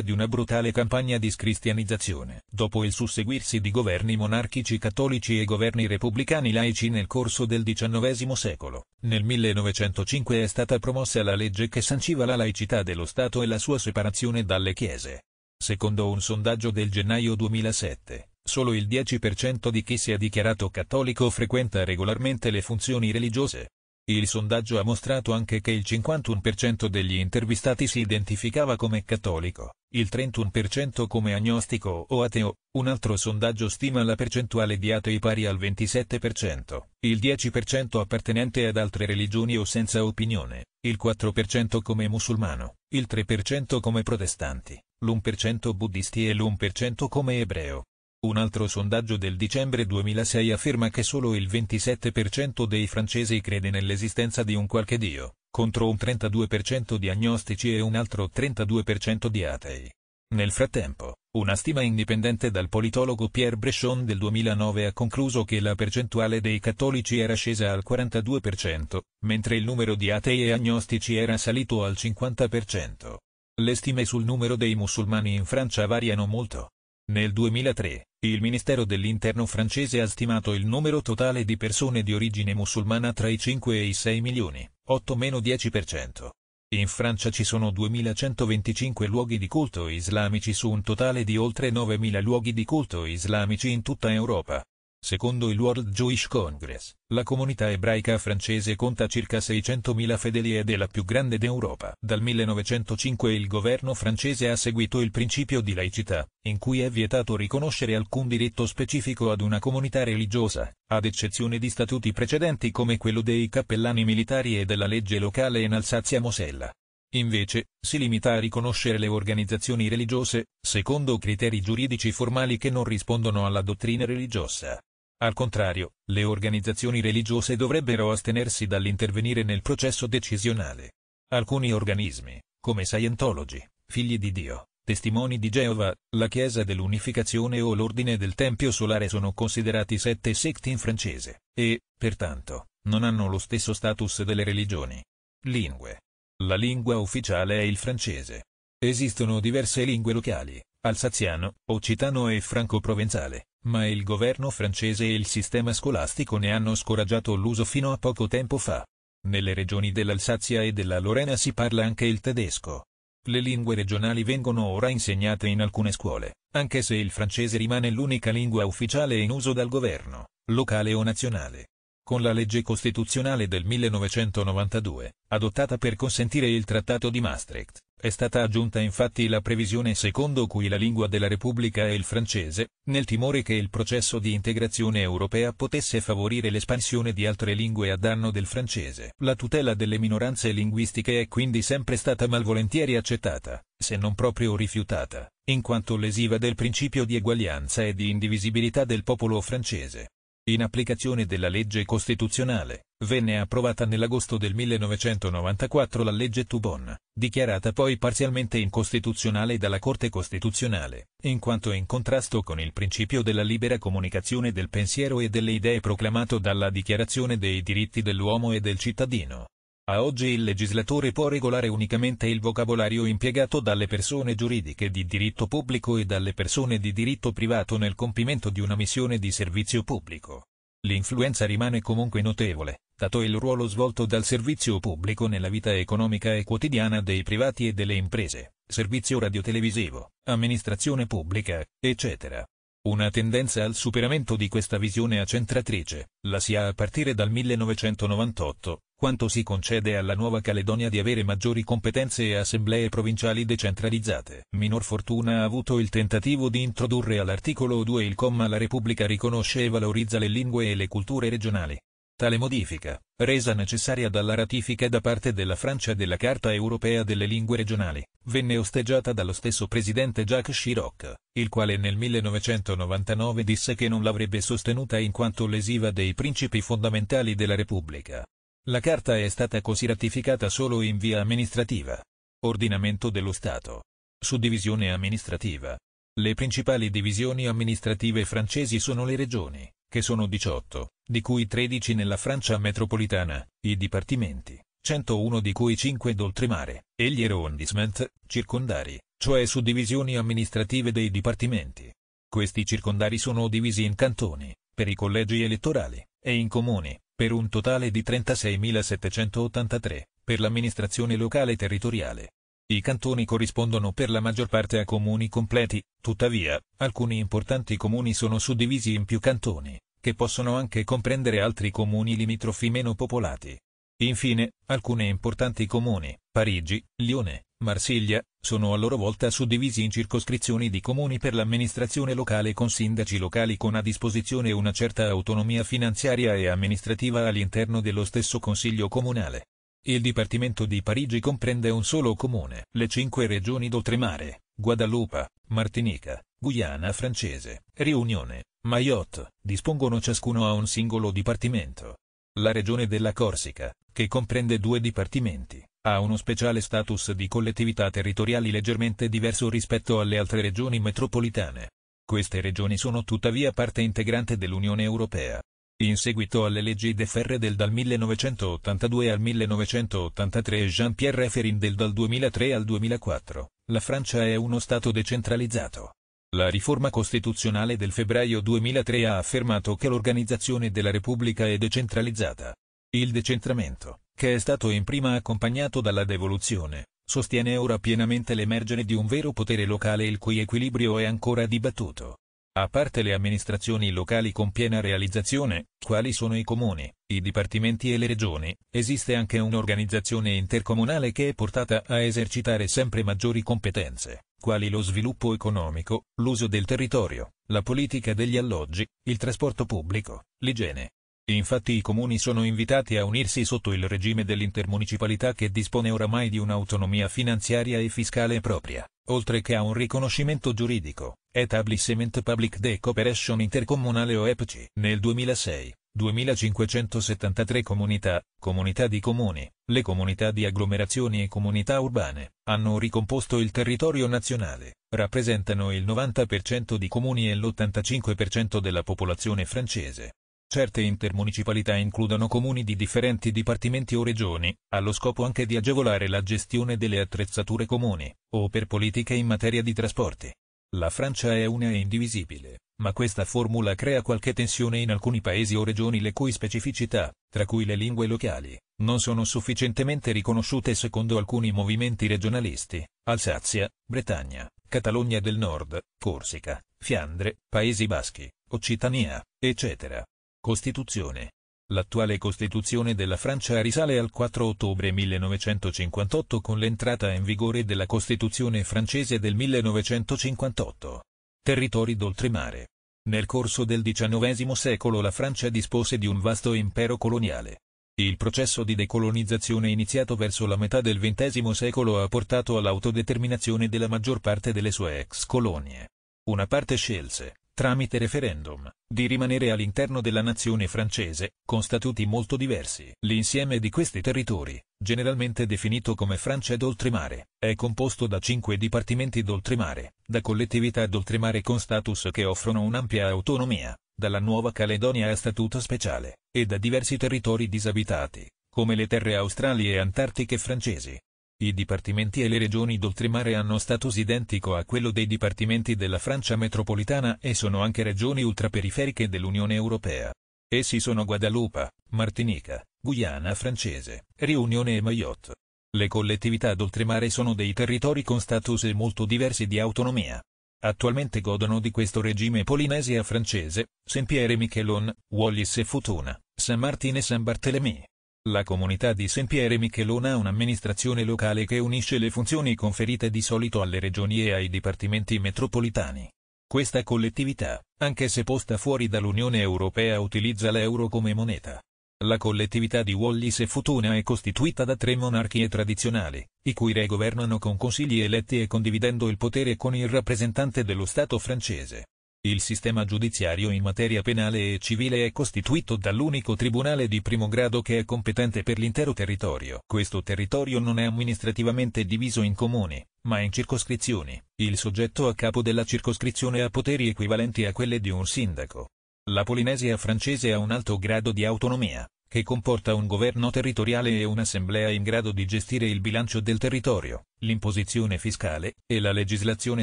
di una brutale campagna di scristianizzazione, dopo il susseguirsi di governi monarchici cattolici e governi repubblicani laici nel corso del XIX secolo. Nel 1905 è stata promossa la legge che sanciva la laicità dello Stato e la sua separazione dalle Chiese. Secondo un sondaggio del gennaio 2007, solo il 10% di chi si è dichiarato cattolico frequenta regolarmente le funzioni religiose. Il sondaggio ha mostrato anche che il 51% degli intervistati si identificava come cattolico, il 31% come agnostico o ateo, un altro sondaggio stima la percentuale di atei pari al 27%, il 10% appartenente ad altre religioni o senza opinione, il 4% come musulmano, il 3% come protestanti, l'1% buddisti e l'1% come ebreo. Un altro sondaggio del dicembre 2006 afferma che solo il 27% dei francesi crede nell'esistenza di un qualche Dio, contro un 32% di agnostici e un altro 32% di atei. Nel frattempo, una stima indipendente dal politologo Pierre Bresson del 2009 ha concluso che la percentuale dei cattolici era scesa al 42%, mentre il numero di atei e agnostici era salito al 50%. Le stime sul numero dei musulmani in Francia variano molto nel 2003, il Ministero dell'Interno francese ha stimato il numero totale di persone di origine musulmana tra i 5 e i 6 milioni, 8-10%. In Francia ci sono 2125 luoghi di culto islamici su un totale di oltre 9000 luoghi di culto islamici in tutta Europa. Secondo il World Jewish Congress, la comunità ebraica francese conta circa 600.000 fedeli ed è la più grande d'Europa. Dal 1905 il governo francese ha seguito il principio di laicità, in cui è vietato riconoscere alcun diritto specifico ad una comunità religiosa, ad eccezione di statuti precedenti come quello dei cappellani militari e della legge locale in Alsazia-Mosella. Invece, si limita a riconoscere le organizzazioni religiose, secondo criteri giuridici formali che non rispondono alla dottrina religiosa. Al contrario, le organizzazioni religiose dovrebbero astenersi dall'intervenire nel processo decisionale. Alcuni organismi, come Scientology, Figli di Dio, Testimoni di Geova, la Chiesa dell'Unificazione o l'Ordine del Tempio Solare sono considerati sette secti in francese, e, pertanto, non hanno lo stesso status delle religioni. Lingue. La lingua ufficiale è il francese. Esistono diverse lingue locali, alsaziano, occitano e franco-provenzale ma il governo francese e il sistema scolastico ne hanno scoraggiato l'uso fino a poco tempo fa. Nelle regioni dell'Alsazia e della Lorena si parla anche il tedesco. Le lingue regionali vengono ora insegnate in alcune scuole, anche se il francese rimane l'unica lingua ufficiale in uso dal governo, locale o nazionale. Con la legge costituzionale del 1992, adottata per consentire il Trattato di Maastricht, è stata aggiunta infatti la previsione secondo cui la lingua della Repubblica è il francese, nel timore che il processo di integrazione europea potesse favorire l'espansione di altre lingue a danno del francese. La tutela delle minoranze linguistiche è quindi sempre stata malvolentieri accettata, se non proprio rifiutata, in quanto lesiva del principio di eguaglianza e di indivisibilità del popolo francese in applicazione della legge costituzionale, venne approvata nell'agosto del 1994 la legge Tubon, dichiarata poi parzialmente incostituzionale dalla Corte Costituzionale, in quanto in contrasto con il principio della libera comunicazione del pensiero e delle idee proclamato dalla Dichiarazione dei diritti dell'uomo e del cittadino. A oggi il legislatore può regolare unicamente il vocabolario impiegato dalle persone giuridiche di diritto pubblico e dalle persone di diritto privato nel compimento di una missione di servizio pubblico. L'influenza rimane comunque notevole, dato il ruolo svolto dal servizio pubblico nella vita economica e quotidiana dei privati e delle imprese, servizio radiotelevisivo, amministrazione pubblica, eccetera. Una tendenza al superamento di questa visione accentratrice, la si ha a partire dal 1998, quanto si concede alla Nuova Caledonia di avere maggiori competenze e assemblee provinciali decentralizzate. Minor fortuna ha avuto il tentativo di introdurre all'articolo 2 il comma La Repubblica riconosce e valorizza le lingue e le culture regionali. Tale modifica, resa necessaria dalla ratifica da parte della Francia della Carta europea delle lingue regionali, venne osteggiata dallo stesso presidente Jacques Chirac, il quale nel 1999 disse che non l'avrebbe sostenuta in quanto lesiva dei principi fondamentali della Repubblica. La carta è stata così ratificata solo in via amministrativa. Ordinamento dello Stato. Suddivisione amministrativa. Le principali divisioni amministrative francesi sono le regioni, che sono 18, di cui 13 nella Francia metropolitana, i dipartimenti, 101 di cui 5 d'oltremare, e gli arrondissement, circondari, cioè suddivisioni amministrative dei dipartimenti. Questi circondari sono divisi in cantoni, per i collegi elettorali, e in comuni, per un totale di 36.783, per l'amministrazione locale territoriale. I cantoni corrispondono per la maggior parte a comuni completi, tuttavia, alcuni importanti comuni sono suddivisi in più cantoni, che possono anche comprendere altri comuni limitrofi meno popolati. Infine, alcuni importanti comuni, Parigi, Lione, Marsiglia, sono a loro volta suddivisi in circoscrizioni di comuni per l'amministrazione locale con sindaci locali con a disposizione una certa autonomia finanziaria e amministrativa all'interno dello stesso consiglio comunale. Il Dipartimento di Parigi comprende un solo comune. Le cinque regioni d'oltremare, Guadalupe, Martinica, Guyana francese, Riunione, Mayotte, dispongono ciascuno a un singolo dipartimento. La regione della Corsica, che comprende due dipartimenti, ha uno speciale status di collettività territoriali leggermente diverso rispetto alle altre regioni metropolitane. Queste regioni sono tuttavia parte integrante dell'Unione Europea. In seguito alle leggi De Ferredel dal 1982 al 1983 e Jean-Pierre Efferindel dal 2003 al 2004, la Francia è uno Stato decentralizzato. La riforma costituzionale del febbraio 2003 ha affermato che l'organizzazione della Repubblica è decentralizzata. Il decentramento, che è stato in prima accompagnato dalla devoluzione, sostiene ora pienamente l'emergere di un vero potere locale il cui equilibrio è ancora dibattuto. A parte le amministrazioni locali con piena realizzazione, quali sono i comuni, i dipartimenti e le regioni, esiste anche un'organizzazione intercomunale che è portata a esercitare sempre maggiori competenze, quali lo sviluppo economico, l'uso del territorio, la politica degli alloggi, il trasporto pubblico, l'igiene, Infatti i comuni sono invitati a unirsi sotto il regime dell'intermunicipalità che dispone oramai di un'autonomia finanziaria e fiscale propria, oltre che a un riconoscimento giuridico, Etablissement Public de Cooperation Intercomunale o EPC. Nel 2006, 2573 comunità, comunità di comuni, le comunità di agglomerazioni e comunità urbane, hanno ricomposto il territorio nazionale, rappresentano il 90% di comuni e l'85% della popolazione francese. Certe intermunicipalità includono comuni di differenti dipartimenti o regioni, allo scopo anche di agevolare la gestione delle attrezzature comuni, o per politiche in materia di trasporti. La Francia è una e indivisibile, ma questa formula crea qualche tensione in alcuni paesi o regioni le cui specificità, tra cui le lingue locali, non sono sufficientemente riconosciute secondo alcuni movimenti regionalisti, Alsazia, Bretagna, Catalogna del Nord, Corsica, Fiandre, Paesi Baschi, Occitania, eccetera. Costituzione. L'attuale Costituzione della Francia risale al 4 ottobre 1958 con l'entrata in vigore della Costituzione francese del 1958. Territori d'oltremare. Nel corso del XIX secolo la Francia dispose di un vasto impero coloniale. Il processo di decolonizzazione iniziato verso la metà del XX secolo ha portato all'autodeterminazione della maggior parte delle sue ex colonie. Una parte scelse, tramite referendum, di rimanere all'interno della nazione francese, con statuti molto diversi. L'insieme di questi territori, generalmente definito come Francia d'oltremare, è composto da cinque dipartimenti d'oltremare, da collettività d'oltremare con status che offrono un'ampia autonomia, dalla Nuova Caledonia a statuto speciale, e da diversi territori disabitati, come le terre australi e antartiche francesi. I dipartimenti e le regioni d'oltremare hanno status identico a quello dei dipartimenti della Francia metropolitana e sono anche regioni ultraperiferiche dell'Unione Europea. Essi sono Guadalupe, Martinica, Guyana francese, Riunione e Mayotte. Le collettività d'oltremare sono dei territori con status molto diversi di autonomia. Attualmente godono di questo regime Polinesia francese, Saint-Pierre e Michelon, Wallis e Futuna, saint Martin e saint Barthélemy, la comunità di Sempiere Michelon ha un'amministrazione locale che unisce le funzioni conferite di solito alle regioni e ai dipartimenti metropolitani. Questa collettività, anche se posta fuori dall'Unione Europea utilizza l'euro come moneta. La collettività di Wallis e Futuna è costituita da tre monarchie tradizionali, i cui re governano con consigli eletti e condividendo il potere con il rappresentante dello Stato francese. Il sistema giudiziario in materia penale e civile è costituito dall'unico tribunale di primo grado che è competente per l'intero territorio. Questo territorio non è amministrativamente diviso in comuni, ma in circoscrizioni. Il soggetto a capo della circoscrizione ha poteri equivalenti a quelle di un sindaco. La Polinesia francese ha un alto grado di autonomia, che comporta un governo territoriale e un'assemblea in grado di gestire il bilancio del territorio, l'imposizione fiscale, e la legislazione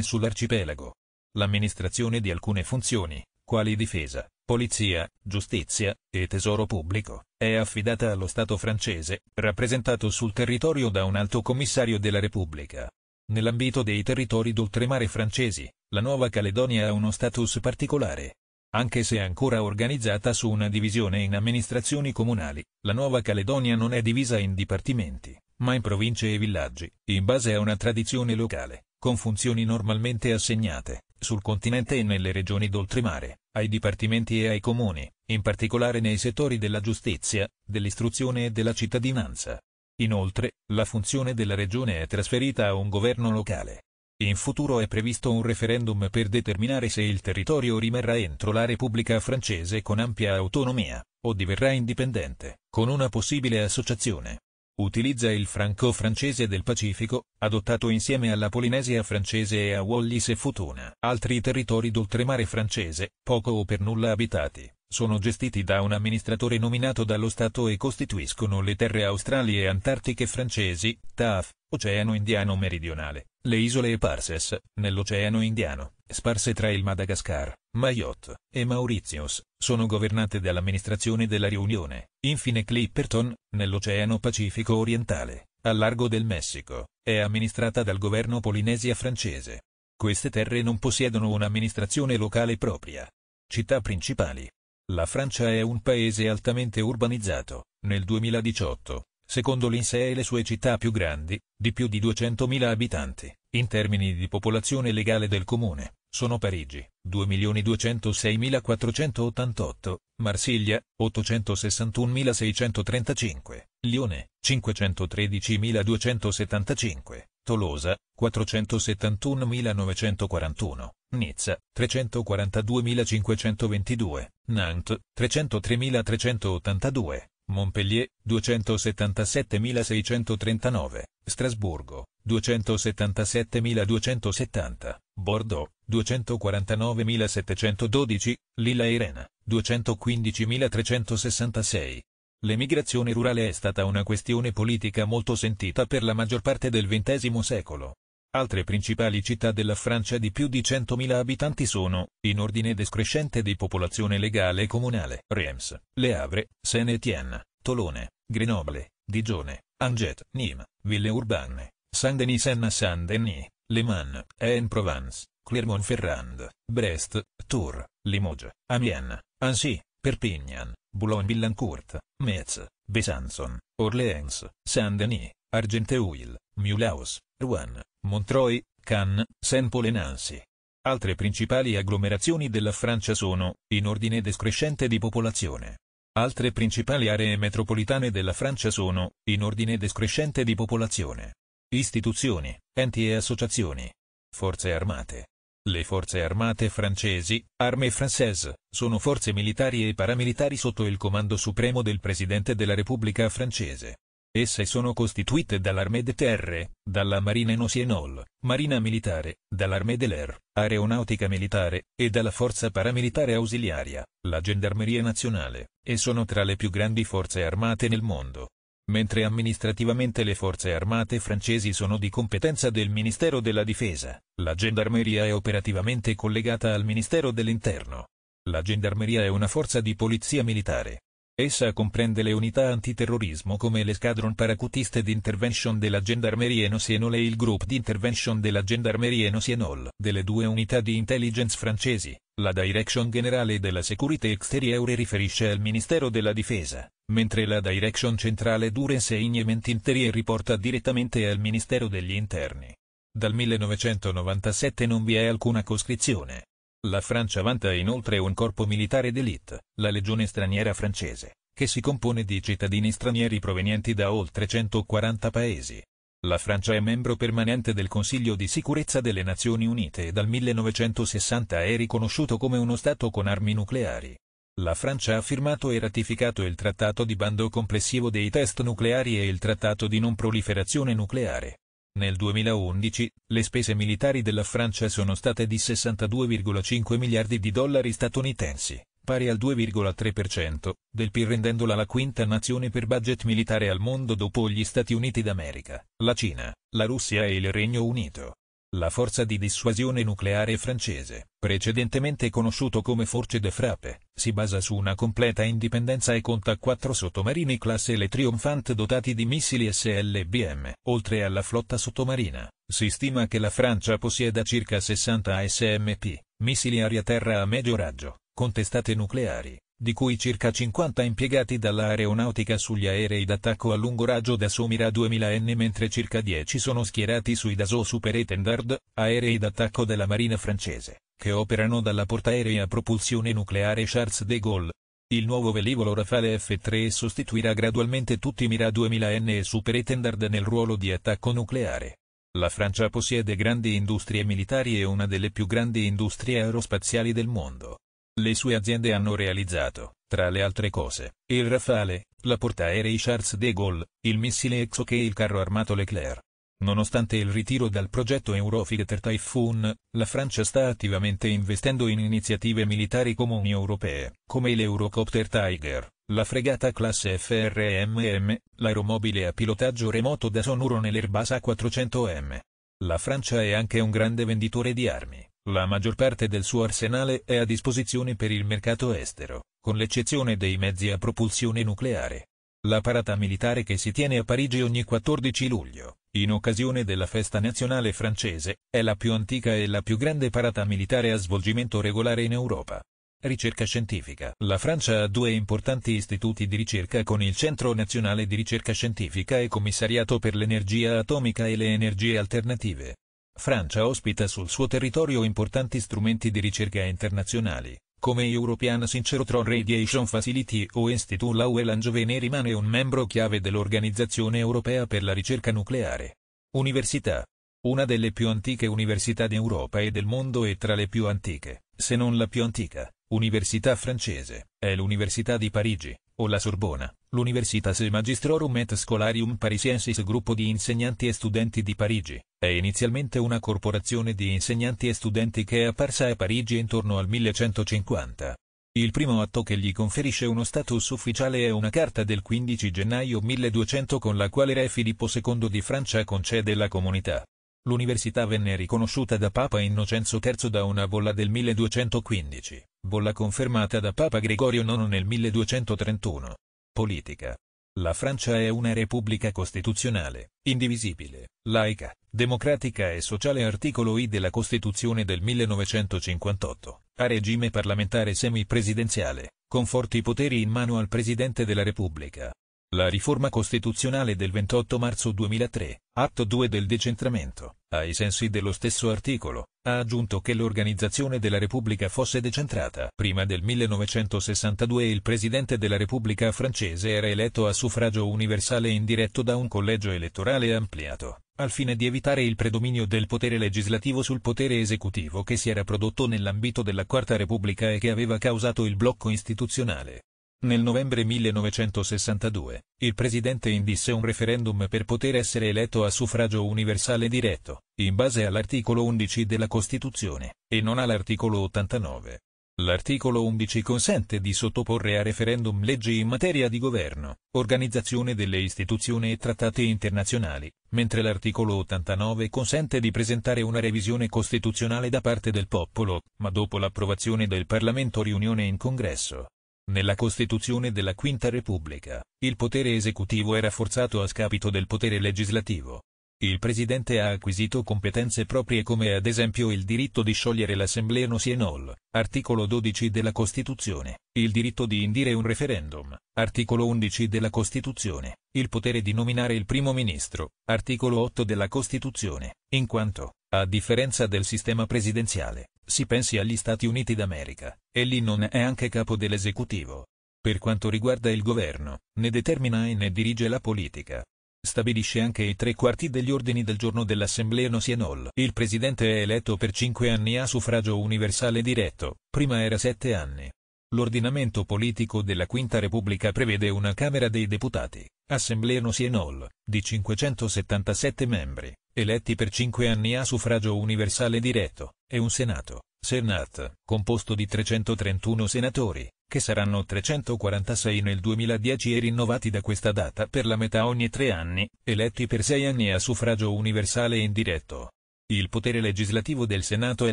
sull'arcipelago l'amministrazione di alcune funzioni, quali difesa, polizia, giustizia e tesoro pubblico, è affidata allo Stato francese, rappresentato sul territorio da un alto commissario della Repubblica. Nell'ambito dei territori d'oltremare francesi, la Nuova Caledonia ha uno status particolare. Anche se ancora organizzata su una divisione in amministrazioni comunali, la Nuova Caledonia non è divisa in dipartimenti, ma in province e villaggi, in base a una tradizione locale con funzioni normalmente assegnate, sul continente e nelle regioni d'oltremare, ai dipartimenti e ai comuni, in particolare nei settori della giustizia, dell'istruzione e della cittadinanza. Inoltre, la funzione della regione è trasferita a un governo locale. In futuro è previsto un referendum per determinare se il territorio rimarrà entro la Repubblica francese con ampia autonomia, o diverrà indipendente, con una possibile associazione utilizza il franco francese del Pacifico, adottato insieme alla Polinesia francese e a Wallis e Futuna. Altri territori d'oltremare francese, poco o per nulla abitati. Sono gestiti da un amministratore nominato dallo Stato e costituiscono le terre australi e antartiche francesi, TAF, Oceano Indiano Meridionale, le isole Parses, nell'Oceano Indiano, sparse tra il Madagascar, Mayotte e Mauritius, sono governate dall'amministrazione della Riunione. Infine Clipperton, nell'Oceano Pacifico Orientale, a largo del Messico, è amministrata dal governo polinesia francese. Queste terre non possiedono un'amministrazione locale propria. Città principali. La Francia è un paese altamente urbanizzato. Nel 2018, secondo l'INSEE e le sue città più grandi, di più di 200.000 abitanti, in termini di popolazione legale del comune, sono Parigi, 2.206.488, Marsiglia, 861.635, Lione, 513.275, Tolosa, 471.941, Nizza 342.522, Nantes 303.382, Montpellier 277.639, Strasburgo 277.270, Bordeaux 249.712, Lilla Irena 215.366. L'emigrazione rurale è stata una questione politica molto sentita per la maggior parte del XX secolo. Altre principali città della Francia di più di 100.000 abitanti sono, in ordine descrescente di popolazione legale e comunale, Reims, Le Havre, Saint-Étienne, Tolone, Grenoble, Digione, Angers, Nîmes, Villeurbanne, Saint-Denis Senna Saint-Denis, Le Mans, Aix-en-Provence, Clermont-Ferrand, Brest, Tours, Limoges, Amiens, Annecy, Perpignan, Boulogne-Billancourt, Metz, Besançon, Orléans, Saint-Denis, Argenteuil, Mulhouse, Rouen, Montreuil, Cannes, Saint-Paul e Nancy. Altre principali agglomerazioni della Francia sono, in ordine descrescente di popolazione. Altre principali aree metropolitane della Francia sono, in ordine descrescente di popolazione. Istituzioni, enti e associazioni. Forze armate. Le forze armate francesi, armée française, sono forze militari e paramilitari sotto il comando supremo del Presidente della Repubblica francese. Esse sono costituite dall'Armée de Terre, dalla Marine Nationale, Marina Militare, dall'Armée de l'Air, Aeronautica Militare, e dalla Forza Paramilitare Ausiliaria, la Gendarmeria Nazionale, e sono tra le più grandi forze armate nel mondo mentre amministrativamente le forze armate francesi sono di competenza del Ministero della Difesa, la gendarmeria è operativamente collegata al Ministero dell'Interno. La gendarmeria è una forza di polizia militare, Essa comprende le unità antiterrorismo come l'Escadron Paracutiste d'Intervention della Gendarmerie Nocienol e il Group d'Intervention della Gendarmerie Nocienol. delle due unità di intelligence francesi. La Direction Generale della Securité Extérieure riferisce al Ministero della Difesa, mentre la Direction Centrale du Renseignement Interieur riporta direttamente al Ministero degli Interni. Dal 1997 non vi è alcuna coscrizione. La Francia vanta inoltre un corpo militare d'élite, la Legione straniera francese, che si compone di cittadini stranieri provenienti da oltre 140 paesi. La Francia è membro permanente del Consiglio di sicurezza delle Nazioni Unite e dal 1960 è riconosciuto come uno Stato con armi nucleari. La Francia ha firmato e ratificato il Trattato di bando complessivo dei test nucleari e il Trattato di non proliferazione nucleare. Nel 2011, le spese militari della Francia sono state di 62,5 miliardi di dollari statunitensi, pari al 2,3% del PIL rendendola la quinta nazione per budget militare al mondo dopo gli Stati Uniti d'America, la Cina, la Russia e il Regno Unito la forza di dissuasione nucleare francese, precedentemente conosciuto come Force de Frappe, si basa su una completa indipendenza e conta quattro sottomarini classe Le Triomphant dotati di missili SLBM. Oltre alla flotta sottomarina, si stima che la Francia possieda circa 60 ASMP, missili aria-terra a medio raggio, contestate nucleari, di cui circa 50 impiegati dall'aeronautica sugli aerei d'attacco a lungo raggio da Somira 2000N mentre circa 10 sono schierati sui Dassault Super Etendard, aerei d'attacco della marina francese, che operano dalla portaerei a propulsione nucleare Charles de Gaulle. Il nuovo velivolo Rafale F-3 sostituirà gradualmente tutti i Mira 2000N e Super Etendard nel ruolo di attacco nucleare. La Francia possiede grandi industrie militari e una delle più grandi industrie aerospaziali del mondo. Le sue aziende hanno realizzato, tra le altre cose, il Rafale, la portaerei Charles de Gaulle, il missile Exoc e il carro armato Leclerc. Nonostante il ritiro dal progetto Eurofighter Typhoon, la Francia sta attivamente investendo in iniziative militari comuni europee, come l'Eurocopter Tiger, la fregata classe FRMM, l'aeromobile a pilotaggio remoto da sonuro nell'Airbus A400M. La Francia è anche un grande venditore di armi. La maggior parte del suo arsenale è a disposizione per il mercato estero, con l'eccezione dei mezzi a propulsione nucleare. La parata militare che si tiene a Parigi ogni 14 luglio, in occasione della festa nazionale francese, è la più antica e la più grande parata militare a svolgimento regolare in Europa. Ricerca scientifica. La Francia ha due importanti istituti di ricerca con il Centro Nazionale di Ricerca Scientifica e Commissariato per l'Energia Atomica e le Energie Alternative. Francia ospita sul suo territorio importanti strumenti di ricerca internazionali, come European Synchrotron Radiation Facility o Institut Laue Langevin rimane un membro chiave dell'Organizzazione Europea per la Ricerca Nucleare. Università. Una delle più antiche università d'Europa e del mondo e tra le più antiche, se non la più antica. Università francese, è l'Università di Parigi, o la Sorbona, l'Universitas Magistrorum et Scholarium Parisiensis gruppo di insegnanti e studenti di Parigi, è inizialmente una corporazione di insegnanti e studenti che è apparsa a Parigi intorno al 1150. Il primo atto che gli conferisce uno status ufficiale è una carta del 15 gennaio 1200 con la quale Re Filippo II di Francia concede la comunità. L'università venne riconosciuta da Papa Innocenzo III da una bolla del 1215 bolla confermata da Papa Gregorio IX nel 1231. Politica. La Francia è una repubblica costituzionale, indivisibile, laica, democratica e sociale articolo I della Costituzione del 1958, a regime parlamentare semipresidenziale, con forti poteri in mano al Presidente della Repubblica, la riforma costituzionale del 28 marzo 2003, atto 2 del decentramento, ai sensi dello stesso articolo, ha aggiunto che l'organizzazione della Repubblica fosse decentrata. Prima del 1962 il Presidente della Repubblica francese era eletto a suffragio universale indiretto da un collegio elettorale ampliato, al fine di evitare il predominio del potere legislativo sul potere esecutivo che si era prodotto nell'ambito della Quarta Repubblica e che aveva causato il blocco istituzionale. Nel novembre 1962, il presidente indisse un referendum per poter essere eletto a suffragio universale diretto, in base all'articolo 11 della Costituzione, e non all'articolo 89. L'articolo 11 consente di sottoporre a referendum leggi in materia di governo, organizzazione delle istituzioni e trattati internazionali, mentre l'articolo 89 consente di presentare una revisione costituzionale da parte del popolo, ma dopo l'approvazione del Parlamento riunione in congresso. Nella Costituzione della Quinta Repubblica, il potere esecutivo è rafforzato a scapito del potere legislativo. Il presidente ha acquisito competenze proprie come ad esempio il diritto di sciogliere l'assemblea no sienol, articolo 12 della Costituzione, il diritto di indire un referendum, articolo 11 della Costituzione, il potere di nominare il primo ministro, articolo 8 della Costituzione, in quanto, a differenza del sistema presidenziale, si pensi agli Stati Uniti d'America, e lì non è anche capo dell'esecutivo. Per quanto riguarda il governo, ne determina e ne dirige la politica. Stabilisce anche i tre quarti degli ordini del giorno dell'Assemblea No Nosienol. Il presidente è eletto per cinque anni a suffragio universale diretto, prima era sette anni. L'ordinamento politico della Quinta Repubblica prevede una Camera dei Deputati, Assemblea Nosienol, di 577 membri, eletti per cinque anni a suffragio universale diretto, e un Senato, Senat, composto di 331 senatori, che saranno 346 nel 2010 e rinnovati da questa data per la metà ogni tre anni, eletti per sei anni a suffragio universale indiretto. Il potere legislativo del Senato è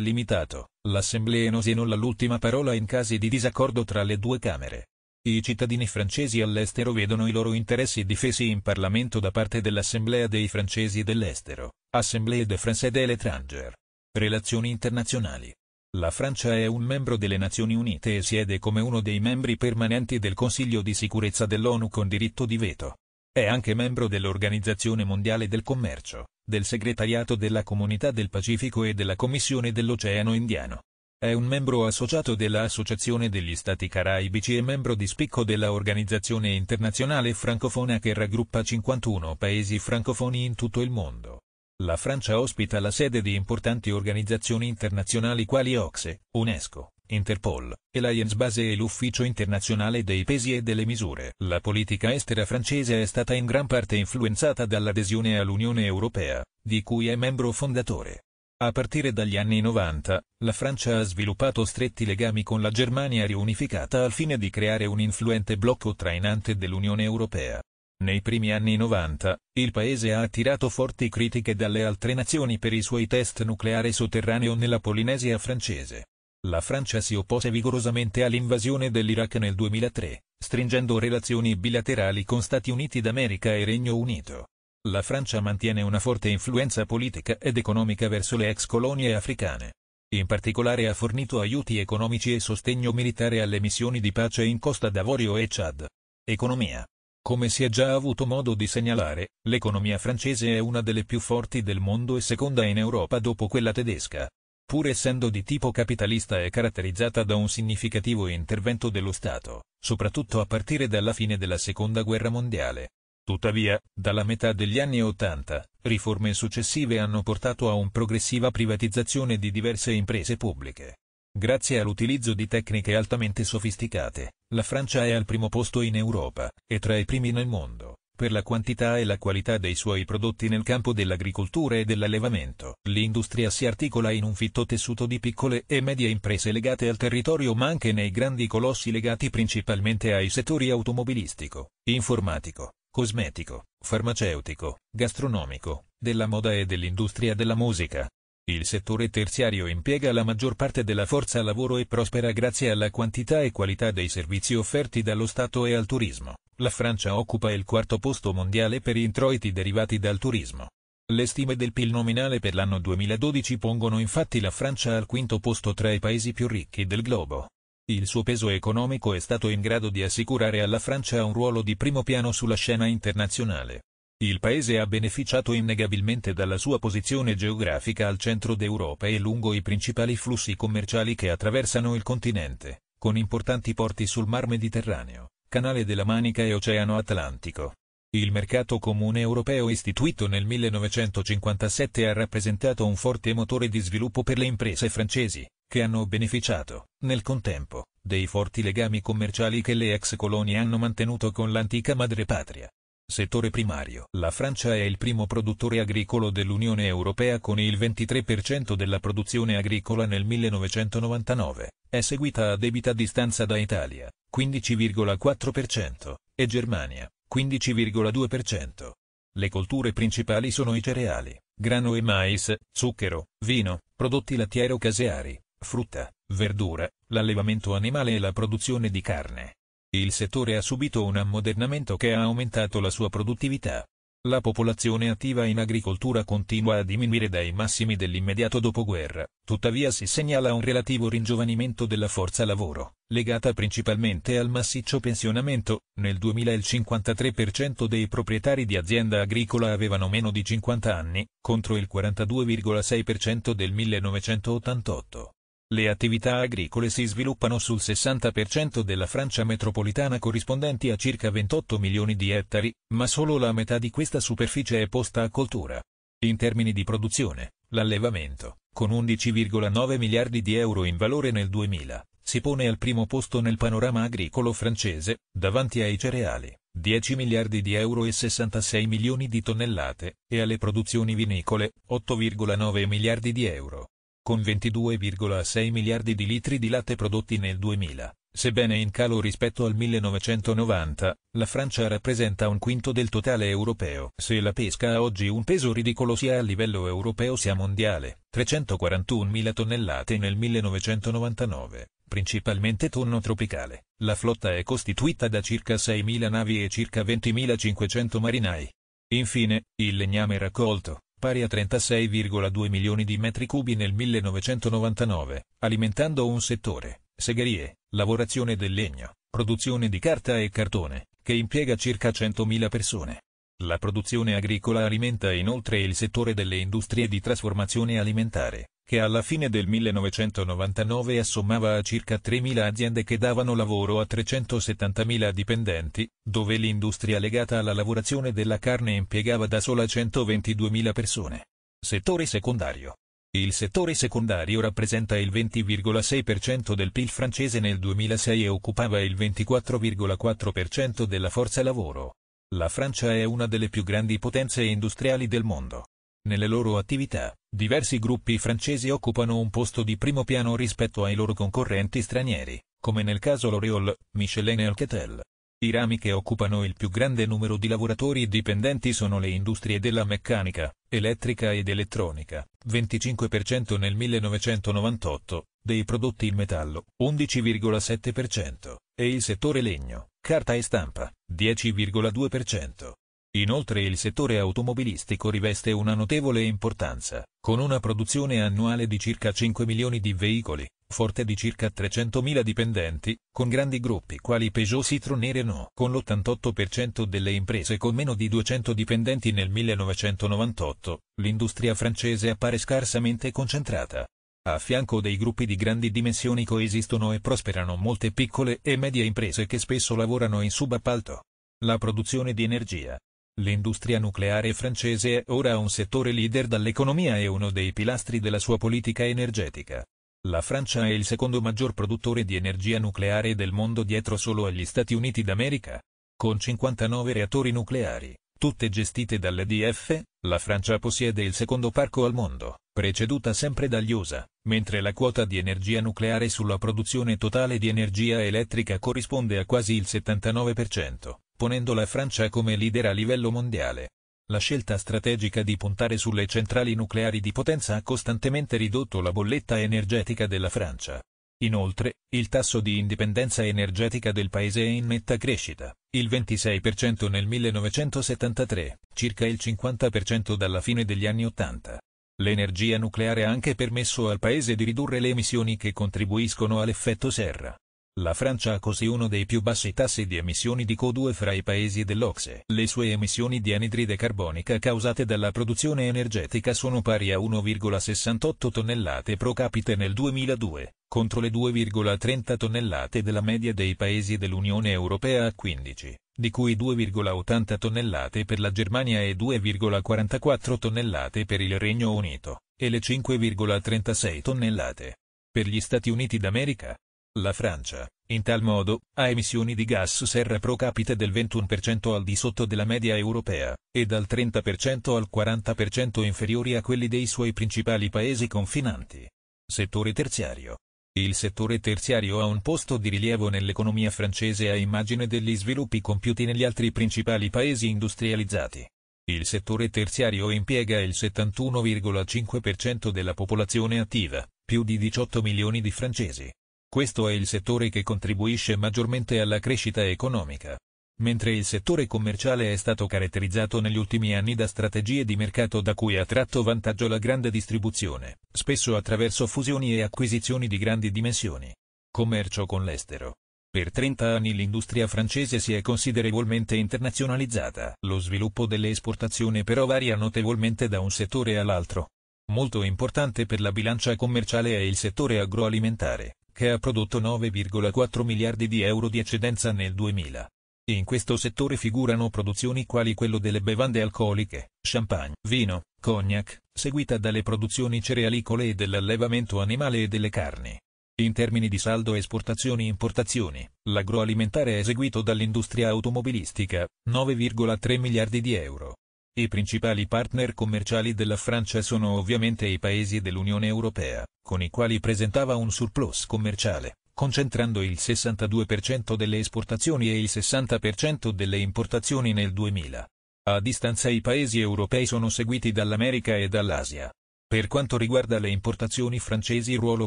limitato, l'Assemblea non si non ha l'ultima parola in casi di disaccordo tra le due Camere. I cittadini francesi all'estero vedono i loro interessi difesi in Parlamento da parte dell'Assemblea dei francesi dell'estero, Assemblée de France de l'étranger. Relazioni internazionali. La Francia è un membro delle Nazioni Unite e siede come uno dei membri permanenti del Consiglio di sicurezza dell'ONU con diritto di veto. È anche membro dell'Organizzazione Mondiale del Commercio, del Segretariato della Comunità del Pacifico e della Commissione dell'Oceano Indiano. È un membro associato dell'Associazione degli Stati Caraibici e membro di spicco dell'Organizzazione Internazionale Francofona che raggruppa 51 paesi francofoni in tutto il mondo. La Francia ospita la sede di importanti organizzazioni internazionali quali OXE, UNESCO, Interpol, Alliance Base e l'Ufficio internazionale dei pesi e delle misure. La politica estera francese è stata in gran parte influenzata dall'adesione all'Unione Europea, di cui è membro fondatore. A partire dagli anni 90, la Francia ha sviluppato stretti legami con la Germania riunificata al fine di creare un influente blocco trainante dell'Unione Europea. Nei primi anni 90, il paese ha attirato forti critiche dalle altre nazioni per i suoi test nucleare sotterraneo nella Polinesia francese. La Francia si oppose vigorosamente all'invasione dell'Iraq nel 2003, stringendo relazioni bilaterali con Stati Uniti d'America e Regno Unito. La Francia mantiene una forte influenza politica ed economica verso le ex colonie africane. In particolare ha fornito aiuti economici e sostegno militare alle missioni di pace in Costa d'Avorio e Chad. Economia. Come si è già avuto modo di segnalare, l'economia francese è una delle più forti del mondo e seconda in Europa dopo quella tedesca. Pur essendo di tipo capitalista è caratterizzata da un significativo intervento dello Stato, soprattutto a partire dalla fine della Seconda Guerra Mondiale, Tuttavia, dalla metà degli anni Ottanta, riforme successive hanno portato a un progressiva privatizzazione di diverse imprese pubbliche. Grazie all'utilizzo di tecniche altamente sofisticate, la Francia è al primo posto in Europa, e tra i primi nel mondo, per la quantità e la qualità dei suoi prodotti nel campo dell'agricoltura e dell'allevamento. L'industria si articola in un fitto tessuto di piccole e medie imprese legate al territorio ma anche nei grandi colossi legati principalmente ai settori automobilistico, informatico, cosmetico, farmaceutico, gastronomico, della moda e dell'industria della musica. Il settore terziario impiega la maggior parte della forza lavoro e prospera grazie alla quantità e qualità dei servizi offerti dallo Stato e al turismo. La Francia occupa il quarto posto mondiale per introiti derivati dal turismo. Le stime del PIL nominale per l'anno 2012 pongono infatti la Francia al quinto posto tra i paesi più ricchi del globo. Il suo peso economico è stato in grado di assicurare alla Francia un ruolo di primo piano sulla scena internazionale. Il paese ha beneficiato innegabilmente dalla sua posizione geografica al centro d'Europa e lungo i principali flussi commerciali che attraversano il continente, con importanti porti sul Mar Mediterraneo, Canale della Manica e Oceano Atlantico. Il mercato comune europeo istituito nel 1957 ha rappresentato un forte motore di sviluppo per le imprese francesi, che hanno beneficiato, nel contempo, dei forti legami commerciali che le ex colonie hanno mantenuto con l'antica madrepatria. Settore primario. La Francia è il primo produttore agricolo dell'Unione Europea con il 23% della produzione agricola nel 1999, è seguita a debita distanza da Italia, 15,4%, e Germania, 15,2%. Le colture principali sono i cereali, grano e mais, zucchero, vino, prodotti lattiero-caseari, frutta, verdura, l'allevamento animale e la produzione di carne. Il settore ha subito un ammodernamento che ha aumentato la sua produttività. La popolazione attiva in agricoltura continua a diminuire dai massimi dell'immediato dopoguerra, tuttavia si segnala un relativo ringiovanimento della forza lavoro, legata principalmente al massiccio pensionamento, nel 2000 il 53% dei proprietari di azienda agricola avevano meno di 50 anni, contro il 42,6% del 1988. Le attività agricole si sviluppano sul 60% della Francia metropolitana corrispondenti a circa 28 milioni di ettari, ma solo la metà di questa superficie è posta a coltura. In termini di produzione, l'allevamento, con 11,9 miliardi di euro in valore nel 2000, si pone al primo posto nel panorama agricolo francese, davanti ai cereali, 10 miliardi di euro e 66 milioni di tonnellate, e alle produzioni vinicole, 8,9 miliardi di euro con 22,6 miliardi di litri di latte prodotti nel 2000. Sebbene in calo rispetto al 1990, la Francia rappresenta un quinto del totale europeo. Se la pesca ha oggi un peso ridicolo sia a livello europeo sia mondiale, 341.000 tonnellate nel 1999, principalmente tonno tropicale, la flotta è costituita da circa 6.000 navi e circa 20.500 marinai. Infine, il legname raccolto, pari a 36,2 milioni di metri cubi nel 1999, alimentando un settore, segherie, lavorazione del legno, produzione di carta e cartone, che impiega circa 100.000 persone. La produzione agricola alimenta inoltre il settore delle industrie di trasformazione alimentare, che alla fine del 1999 assommava a circa 3.000 aziende che davano lavoro a 370.000 dipendenti, dove l'industria legata alla lavorazione della carne impiegava da sola 122.000 persone. Settore secondario. Il settore secondario rappresenta il 20,6% del PIL francese nel 2006 e occupava il 24,4% della forza lavoro. La Francia è una delle più grandi potenze industriali del mondo. Nelle loro attività, diversi gruppi francesi occupano un posto di primo piano rispetto ai loro concorrenti stranieri, come nel caso L'Oréal, Michelin e Alcatel. I rami che occupano il più grande numero di lavoratori dipendenti sono le industrie della meccanica, elettrica ed elettronica, 25% nel 1998, dei prodotti in metallo, 11,7%, e il settore legno, carta e stampa, 10,2%. Inoltre il settore automobilistico riveste una notevole importanza, con una produzione annuale di circa 5 milioni di veicoli, forte di circa 300.000 dipendenti, con grandi gruppi quali Peugeot, Citroën e Renault, con l'88% delle imprese con meno di 200 dipendenti nel 1998, l'industria francese appare scarsamente concentrata. A fianco dei gruppi di grandi dimensioni coesistono e prosperano molte piccole e medie imprese che spesso lavorano in subappalto. La produzione di energia. L'industria nucleare francese è ora un settore leader dall'economia e uno dei pilastri della sua politica energetica. La Francia è il secondo maggior produttore di energia nucleare del mondo dietro solo agli Stati Uniti d'America, con 59 reattori nucleari tutte gestite dall'EDF, la Francia possiede il secondo parco al mondo, preceduta sempre dagli USA, mentre la quota di energia nucleare sulla produzione totale di energia elettrica corrisponde a quasi il 79%, ponendo la Francia come leader a livello mondiale. La scelta strategica di puntare sulle centrali nucleari di potenza ha costantemente ridotto la bolletta energetica della Francia, Inoltre, il tasso di indipendenza energetica del paese è in netta crescita, il 26% nel 1973, circa il 50% dalla fine degli anni 80. L'energia nucleare ha anche permesso al paese di ridurre le emissioni che contribuiscono all'effetto serra. La Francia ha così uno dei più bassi tassi di emissioni di CO2 fra i paesi dell'Ocse. Le sue emissioni di anidride carbonica causate dalla produzione energetica sono pari a 1,68 tonnellate pro capite nel 2002, contro le 2,30 tonnellate della media dei paesi dell'Unione Europea a 15, di cui 2,80 tonnellate per la Germania e 2,44 tonnellate per il Regno Unito, e le 5,36 tonnellate per gli Stati Uniti d'America. La Francia, in tal modo, ha emissioni di gas serra pro capite del 21% al di sotto della media europea, e dal 30% al 40% inferiori a quelli dei suoi principali paesi confinanti. Settore terziario. Il settore terziario ha un posto di rilievo nell'economia francese a immagine degli sviluppi compiuti negli altri principali paesi industrializzati. Il settore terziario impiega il 71,5% della popolazione attiva, più di 18 milioni di francesi. Questo è il settore che contribuisce maggiormente alla crescita economica. Mentre il settore commerciale è stato caratterizzato negli ultimi anni da strategie di mercato da cui ha tratto vantaggio la grande distribuzione, spesso attraverso fusioni e acquisizioni di grandi dimensioni. Commercio con l'estero. Per 30 anni l'industria francese si è considerevolmente internazionalizzata. Lo sviluppo delle esportazioni però varia notevolmente da un settore all'altro. Molto importante per la bilancia commerciale è il settore agroalimentare, che ha prodotto 9,4 miliardi di euro di eccedenza nel 2000. In questo settore figurano produzioni quali quello delle bevande alcoliche, champagne, vino, cognac, seguita dalle produzioni cerealicole e dell'allevamento animale e delle carni. In termini di saldo esportazioni-importazioni, l'agroalimentare è eseguito dall'industria automobilistica, 9,3 miliardi di euro, i principali partner commerciali della Francia sono ovviamente i paesi dell'Unione Europea, con i quali presentava un surplus commerciale, concentrando il 62% delle esportazioni e il 60% delle importazioni nel 2000. A distanza i paesi europei sono seguiti dall'America e dall'Asia. Per quanto riguarda le importazioni francesi il ruolo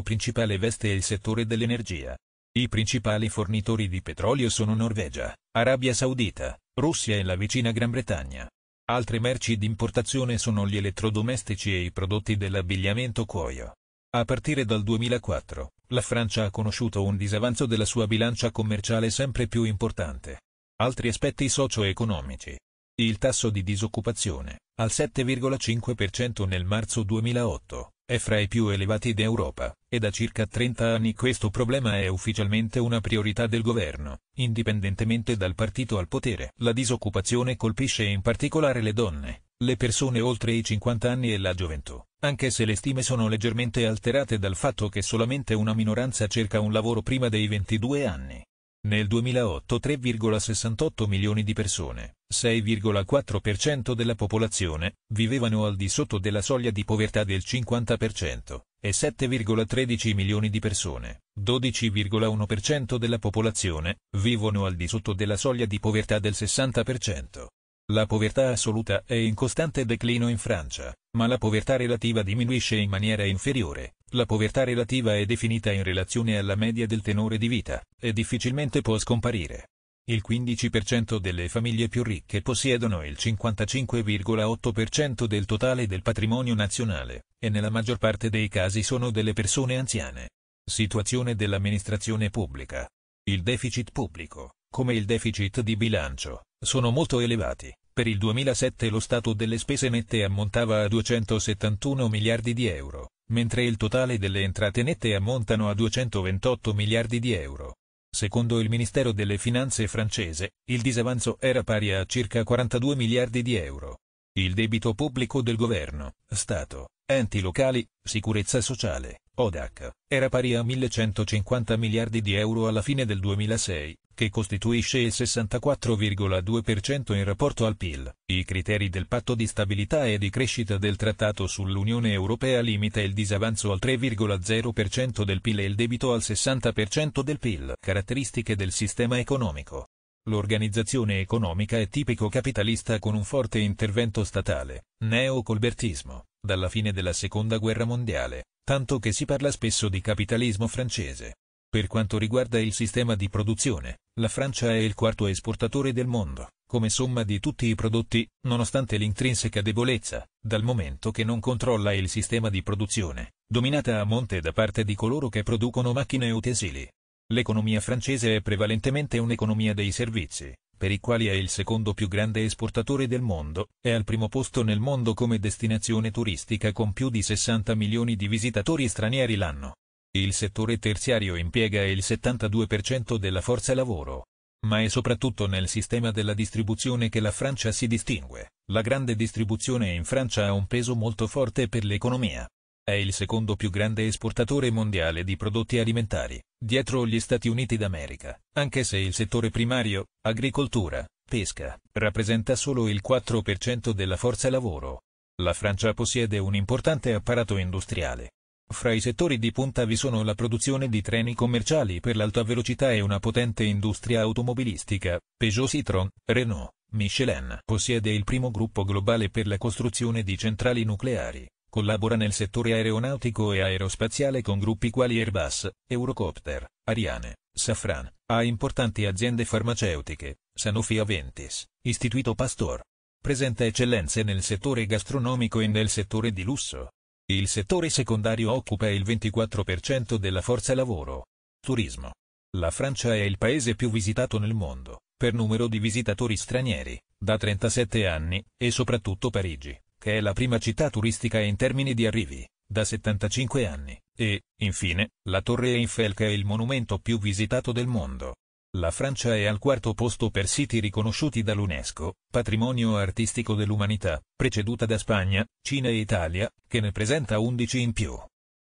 principale veste il settore dell'energia. I principali fornitori di petrolio sono Norvegia, Arabia Saudita, Russia e la vicina Gran Bretagna. Altre merci d'importazione sono gli elettrodomestici e i prodotti dell'abbigliamento cuoio. A partire dal 2004, la Francia ha conosciuto un disavanzo della sua bilancia commerciale sempre più importante. Altri aspetti socio-economici. Il tasso di disoccupazione, al 7,5% nel marzo 2008, è fra i più elevati d'Europa, e da circa 30 anni questo problema è ufficialmente una priorità del governo, indipendentemente dal partito al potere. La disoccupazione colpisce in particolare le donne, le persone oltre i 50 anni e la gioventù, anche se le stime sono leggermente alterate dal fatto che solamente una minoranza cerca un lavoro prima dei 22 anni. Nel 2008 3,68 milioni di persone, 6,4% della popolazione, vivevano al di sotto della soglia di povertà del 50%, e 7,13 milioni di persone, 12,1% della popolazione, vivono al di sotto della soglia di povertà del 60%. La povertà assoluta è in costante declino in Francia, ma la povertà relativa diminuisce in maniera inferiore. La povertà relativa è definita in relazione alla media del tenore di vita, e difficilmente può scomparire. Il 15% delle famiglie più ricche possiedono il 55,8% del totale del patrimonio nazionale, e nella maggior parte dei casi sono delle persone anziane. Situazione dell'amministrazione pubblica. Il deficit pubblico, come il deficit di bilancio, sono molto elevati. Per il 2007 lo stato delle spese nette ammontava a 271 miliardi di euro, mentre il totale delle entrate nette ammontano a 228 miliardi di euro. Secondo il Ministero delle Finanze francese, il disavanzo era pari a circa 42 miliardi di euro il debito pubblico del governo, Stato, enti locali, sicurezza sociale, ODAC, era pari a 1.150 miliardi di euro alla fine del 2006, che costituisce il 64,2% in rapporto al PIL. I criteri del patto di stabilità e di crescita del trattato sull'Unione Europea limita il disavanzo al 3,0% del PIL e il debito al 60% del PIL. Caratteristiche del sistema economico L'organizzazione economica è tipico capitalista con un forte intervento statale, neocolbertismo, dalla fine della seconda guerra mondiale, tanto che si parla spesso di capitalismo francese. Per quanto riguarda il sistema di produzione, la Francia è il quarto esportatore del mondo, come somma di tutti i prodotti, nonostante l'intrinseca debolezza, dal momento che non controlla il sistema di produzione, dominata a monte da parte di coloro che producono macchine e utensili. L'economia francese è prevalentemente un'economia dei servizi, per i quali è il secondo più grande esportatore del mondo, è al primo posto nel mondo come destinazione turistica con più di 60 milioni di visitatori stranieri l'anno. Il settore terziario impiega il 72% della forza lavoro. Ma è soprattutto nel sistema della distribuzione che la Francia si distingue. La grande distribuzione in Francia ha un peso molto forte per l'economia. È il secondo più grande esportatore mondiale di prodotti alimentari, dietro gli Stati Uniti d'America, anche se il settore primario, agricoltura, pesca, rappresenta solo il 4% della forza lavoro. La Francia possiede un importante apparato industriale. Fra i settori di punta vi sono la produzione di treni commerciali per l'alta velocità e una potente industria automobilistica, Peugeot Citroën, Renault, Michelin. Possiede il primo gruppo globale per la costruzione di centrali nucleari. Collabora nel settore aeronautico e aerospaziale con gruppi quali Airbus, Eurocopter, Ariane, Safran, ha importanti aziende farmaceutiche, Sanofi Aventis, Istituto Pastor. Presenta eccellenze nel settore gastronomico e nel settore di lusso. Il settore secondario occupa il 24% della forza lavoro. Turismo. La Francia è il paese più visitato nel mondo, per numero di visitatori stranieri, da 37 anni, e soprattutto Parigi, che è la prima città turistica in termini di arrivi, da 75 anni, e, infine, la Torre Eiffel che è il monumento più visitato del mondo. La Francia è al quarto posto per siti riconosciuti dall'UNESCO, patrimonio artistico dell'umanità, preceduta da Spagna, Cina e Italia, che ne presenta 11 in più.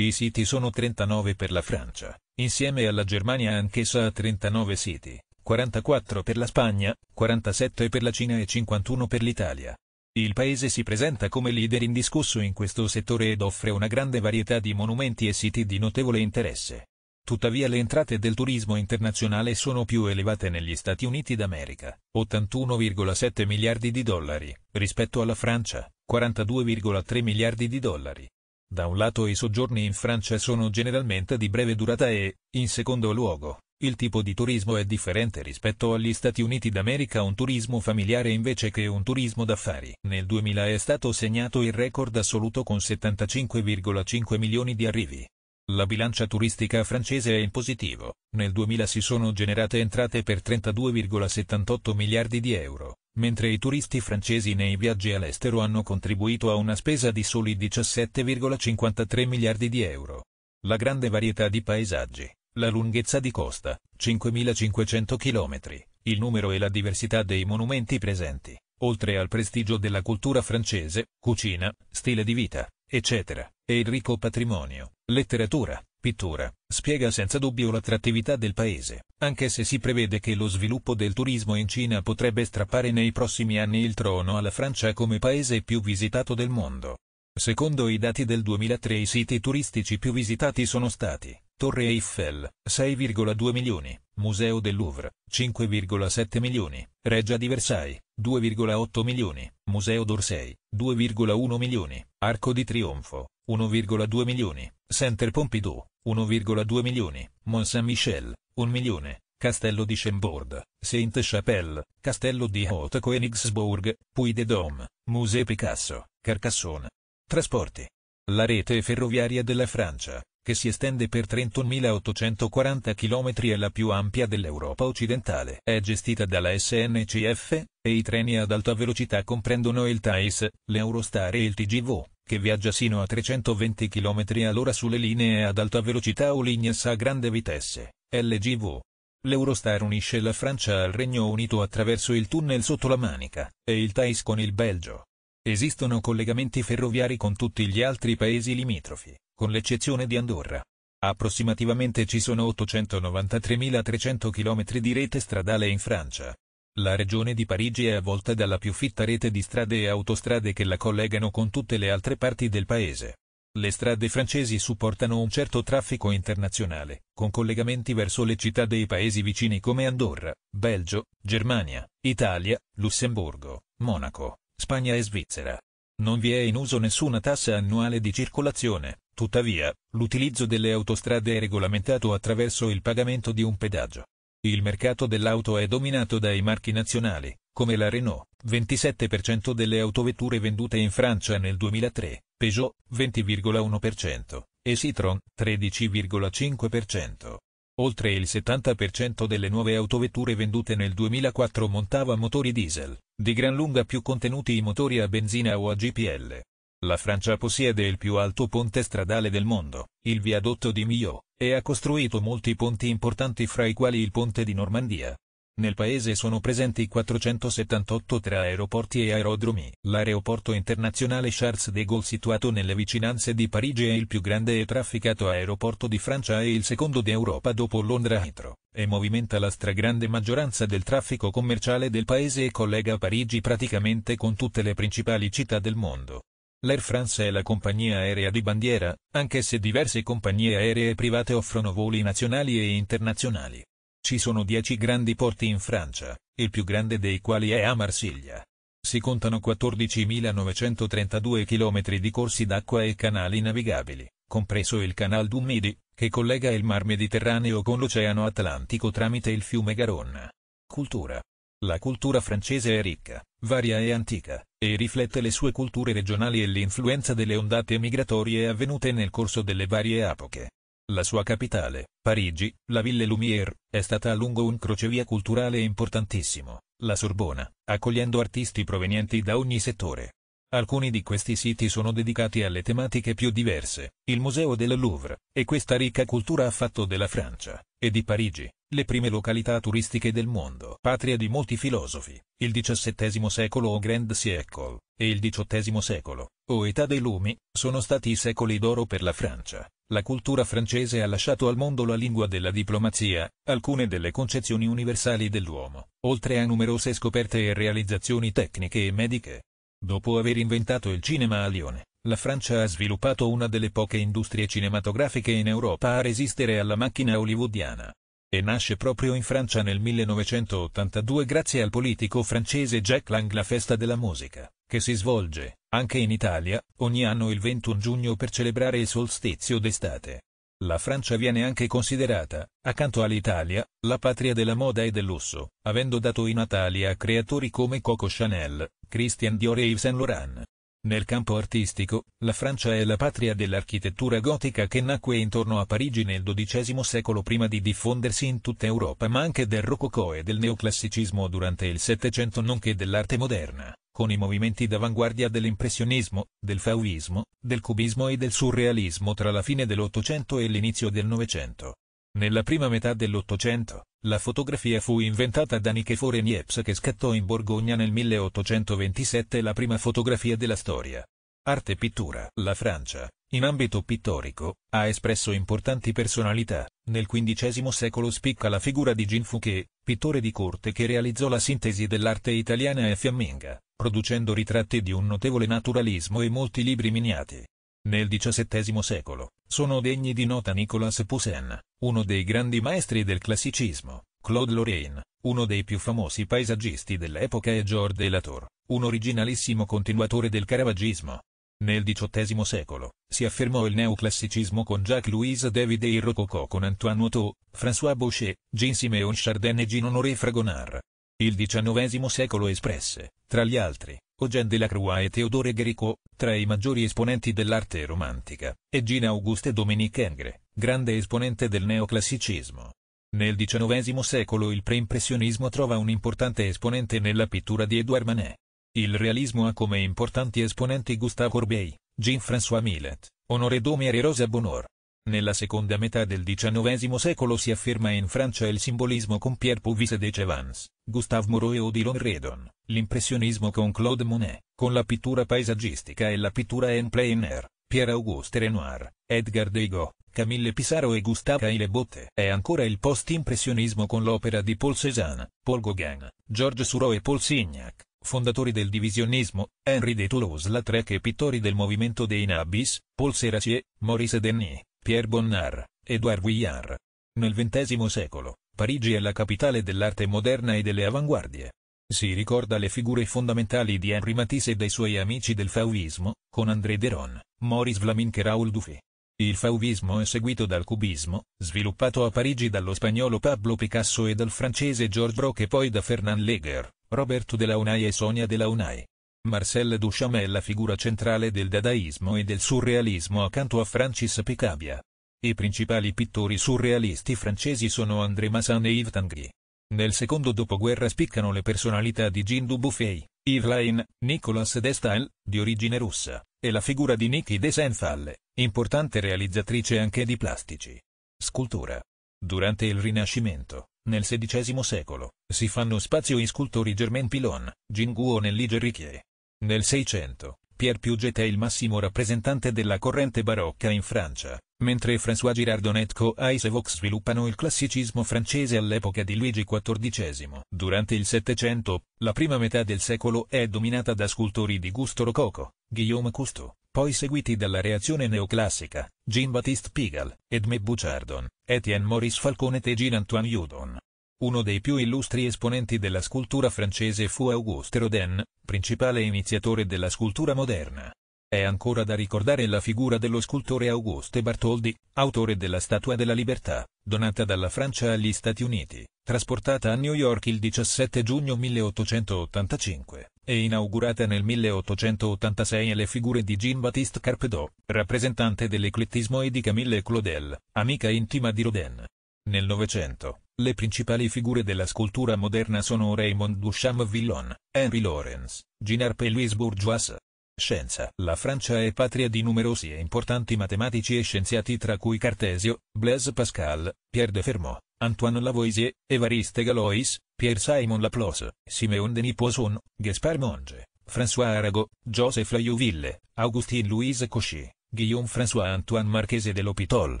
I siti sono 39 per la Francia, insieme alla Germania anch'essa ha 39 siti, 44 per la Spagna, 47 per la Cina e 51 per l'Italia. Il paese si presenta come leader indiscusso in questo settore ed offre una grande varietà di monumenti e siti di notevole interesse. Tuttavia le entrate del turismo internazionale sono più elevate negli Stati Uniti d'America, 81,7 miliardi di dollari, rispetto alla Francia, 42,3 miliardi di dollari. Da un lato i soggiorni in Francia sono generalmente di breve durata e, in secondo luogo, il tipo di turismo è differente rispetto agli Stati Uniti d'America un turismo familiare invece che un turismo d'affari. Nel 2000 è stato segnato il record assoluto con 75,5 milioni di arrivi. La bilancia turistica francese è in positivo, nel 2000 si sono generate entrate per 32,78 miliardi di euro, mentre i turisti francesi nei viaggi all'estero hanno contribuito a una spesa di soli 17,53 miliardi di euro. La grande varietà di paesaggi, la lunghezza di costa, 5.500 km, il numero e la diversità dei monumenti presenti, oltre al prestigio della cultura francese, cucina, stile di vita, eccetera, e il ricco patrimonio, letteratura, pittura, spiega senza dubbio l'attrattività del paese, anche se si prevede che lo sviluppo del turismo in Cina potrebbe strappare nei prossimi anni il trono alla Francia come paese più visitato del mondo. Secondo i dati del 2003 i siti turistici più visitati sono stati Torre Eiffel, 6,2 milioni, Museo del Louvre, 5,7 milioni, Reggia di Versailles, 2,8 milioni, Museo d'Orsay, 2,1 milioni, Arco di Trionfo, 1,2 milioni, Centre Pompidou, 1,2 milioni, Mont Saint-Michel, 1 milione, Castello di Chambord, Sainte-Chapelle, Castello di Haute-Königsbourg, Puy-de-Dôme, Musée Picasso, Carcassonne. Trasporti. La rete ferroviaria della Francia, che si estende per 31.840 km e la più ampia dell'Europa occidentale. È gestita dalla SNCF, e i treni ad alta velocità comprendono il TAIS, l'Eurostar e il TGV, che viaggia sino a 320 km all'ora sulle linee ad alta velocità o Lignes a grande vitesse, LGV. L'Eurostar unisce la Francia al Regno Unito attraverso il tunnel sotto la Manica, e il TAIS con il Belgio. Esistono collegamenti ferroviari con tutti gli altri paesi limitrofi, con l'eccezione di Andorra. Approssimativamente ci sono 893.300 km di rete stradale in Francia. La regione di Parigi è avvolta dalla più fitta rete di strade e autostrade che la collegano con tutte le altre parti del paese. Le strade francesi supportano un certo traffico internazionale, con collegamenti verso le città dei paesi vicini come Andorra, Belgio, Germania, Italia, Lussemburgo, Monaco, Spagna e Svizzera. Non vi è in uso nessuna tassa annuale di circolazione, tuttavia, l'utilizzo delle autostrade è regolamentato attraverso il pagamento di un pedaggio. Il mercato dell'auto è dominato dai marchi nazionali, come la Renault, 27% delle autovetture vendute in Francia nel 2003, Peugeot, 20,1%, e Citroën, 13,5%. Oltre il 70% delle nuove autovetture vendute nel 2004 montava motori diesel, di gran lunga più contenuti i motori a benzina o a GPL. La Francia possiede il più alto ponte stradale del mondo, il viadotto di Millau, e ha costruito molti ponti importanti fra i quali il ponte di Normandia, nel paese sono presenti 478 tra aeroporti e aerodromi. L'aeroporto internazionale Charles de Gaulle situato nelle vicinanze di Parigi è il più grande e trafficato aeroporto di Francia e il secondo d'Europa dopo Londra Hitro, e movimenta la stragrande maggioranza del traffico commerciale del paese e collega Parigi praticamente con tutte le principali città del mondo. L'Air France è la compagnia aerea di bandiera, anche se diverse compagnie aeree private offrono voli nazionali e internazionali. Ci sono dieci grandi porti in Francia, il più grande dei quali è a Marsiglia. Si contano 14.932 km di corsi d'acqua e canali navigabili, compreso il Canal du Midi, che collega il Mar Mediterraneo con l'Oceano Atlantico tramite il fiume Garonne. Cultura. La cultura francese è ricca, varia e antica, e riflette le sue culture regionali e l'influenza delle ondate migratorie avvenute nel corso delle varie epoche. La sua capitale, Parigi, la Ville Lumière, è stata a lungo un crocevia culturale importantissimo, la Sorbona, accogliendo artisti provenienti da ogni settore, Alcuni di questi siti sono dedicati alle tematiche più diverse. Il Museo del Louvre, e questa ricca cultura ha fatto della Francia, e di Parigi, le prime località turistiche del mondo, patria di molti filosofi, il XVII secolo o Grand Siècle, e il XVIII secolo, o Età dei Lumi, sono stati i secoli d'oro per la Francia. La cultura francese ha lasciato al mondo la lingua della diplomazia, alcune delle concezioni universali dell'uomo, oltre a numerose scoperte e realizzazioni tecniche e mediche. Dopo aver inventato il cinema a Lione, la Francia ha sviluppato una delle poche industrie cinematografiche in Europa a resistere alla macchina hollywoodiana. E nasce proprio in Francia nel 1982 grazie al politico francese Jack Lang la Festa della Musica, che si svolge, anche in Italia, ogni anno il 21 giugno per celebrare il solstizio d'estate. La Francia viene anche considerata, accanto all'Italia, la patria della moda e del lusso, avendo dato i natali a creatori come Coco Chanel, Christian Dior e Yves Saint Laurent. Nel campo artistico, la Francia è la patria dell'architettura gotica che nacque intorno a Parigi nel XII secolo prima di diffondersi in tutta Europa ma anche del rococò e del neoclassicismo durante il Settecento nonché dell'arte moderna con i movimenti d'avanguardia dell'impressionismo, del fauvismo, del cubismo e del surrealismo tra la fine dell'Ottocento e l'inizio del Novecento. Nella prima metà dell'Ottocento, la fotografia fu inventata da Nichefore Niepce che scattò in Borgogna nel 1827 la prima fotografia della storia. Arte e pittura. La Francia, in ambito pittorico, ha espresso importanti personalità. Nel XV secolo spicca la figura di Jean Fouquet, pittore di corte che realizzò la sintesi dell'arte italiana e fiamminga, producendo ritratti di un notevole naturalismo e molti libri miniati. Nel XVII secolo, sono degni di nota Nicolas Poussin, uno dei grandi maestri del classicismo, Claude Lorrain, uno dei più famosi paesaggisti dell'epoca e Georges Latour, un originalissimo continuatore del caravaggismo. Nel XVIII secolo, si affermò il neoclassicismo con Jacques-Louis David e il Rococò con Antoine Watteau, François Boucher, Jean-Siméon Chardin e Jean-Honoré Fragonard. Il XIX secolo espresse, tra gli altri, Eugène Delacroix e Théodore Guericot, tra i maggiori esponenti dell'arte romantica, e Jean-Auguste Dominique Ingres, grande esponente del neoclassicismo. Nel XIX secolo il preimpressionismo trova un importante esponente nella pittura di Édouard Manet. Il realismo ha come importanti esponenti Gustave Courbet, Jean-François Millet, Honoré Domier e Rosa Bonheur. Nella seconda metà del XIX secolo si afferma in Francia il simbolismo con Pierre Pouvis et De Chevans, Gustave Moreau e Odilon Redon, l'impressionismo con Claude Monet, con la pittura paesaggistica e la pittura en plein air, Pierre-Auguste Renoir, Edgar Degas, Camille Pissarro e Gustave Caille Botte. È ancora il post-impressionismo con l'opera di Paul Cézanne, Paul Gauguin, Georges Seurat e Paul Signac fondatori del divisionismo, Henri de Toulouse-Lautrec e pittori del movimento dei Nabis, Paul Seracier, Maurice Denis, Pierre Bonnard, Edouard Vuillard. Nel XX secolo, Parigi è la capitale dell'arte moderna e delle avanguardie. Si ricorda le figure fondamentali di Henri Matisse e dei suoi amici del fauvismo, con André Deron, Maurice Vlaminck e Raoul Dufy. Il fauvismo è seguito dal cubismo, sviluppato a Parigi dallo spagnolo Pablo Picasso e dal francese Georges Braque e poi da Fernand Léger, Roberto Launay e Sonia de Launay. Marcel Duchamp è la figura centrale del dadaismo e del surrealismo accanto a Francis Picabia. I principali pittori surrealisti francesi sono André Massin e Yves Tanguy. Nel secondo dopoguerra spiccano le personalità di Jean Dubuffet, Yves Lain, Nicolas Destal, di origine russa, e la figura di Niki de Senfal, importante realizzatrice anche di plastici. Scultura. Durante il Rinascimento, nel XVI secolo, si fanno spazio i scultori Germain Pilon, Jean Guo Nelly Gerriquier. Nel Seicento, Pierre Puget è il massimo rappresentante della corrente barocca in Francia, mentre François Girardonet Coais e Aisevox sviluppano il classicismo francese all'epoca di Luigi XIV. Durante il Settecento, la prima metà del secolo è dominata da scultori di gusto rococo, Guillaume Cousteau, poi seguiti dalla reazione neoclassica, Jean-Baptiste Pigal, Edmé Bouchardon, Étienne Maurice Falconet e Jean-Antoine Houdon. Uno dei più illustri esponenti della scultura francese fu Auguste Rodin, principale iniziatore della scultura moderna. È ancora da ricordare la figura dello scultore Auguste Bartholdi, autore della Statua della Libertà, donata dalla Francia agli Stati Uniti, trasportata a New York il 17 giugno 1885, e inaugurata nel 1886 alle figure di Jean-Baptiste Carpedo, rappresentante dell'eclettismo e di Camille Claudel, amica intima di Rodin. Nel Novecento, le principali figure della scultura moderna sono Raymond Duchamp Villon, Henry Lawrence, Ginarpe e Louis Bourgeois. Scienza. La Francia è patria di numerosi e importanti matematici e scienziati tra cui Cartesio, Blaise Pascal, Pierre de Fermat, Antoine Lavoisier, Évariste Galois, Pierre-Simon Laplace, Simeon Denis Poisson, Gaspard Monge, François Arago, Joseph Liouville, Augustin Louise Cauchy, Guillaume François Antoine Marchese de l'Hôpital,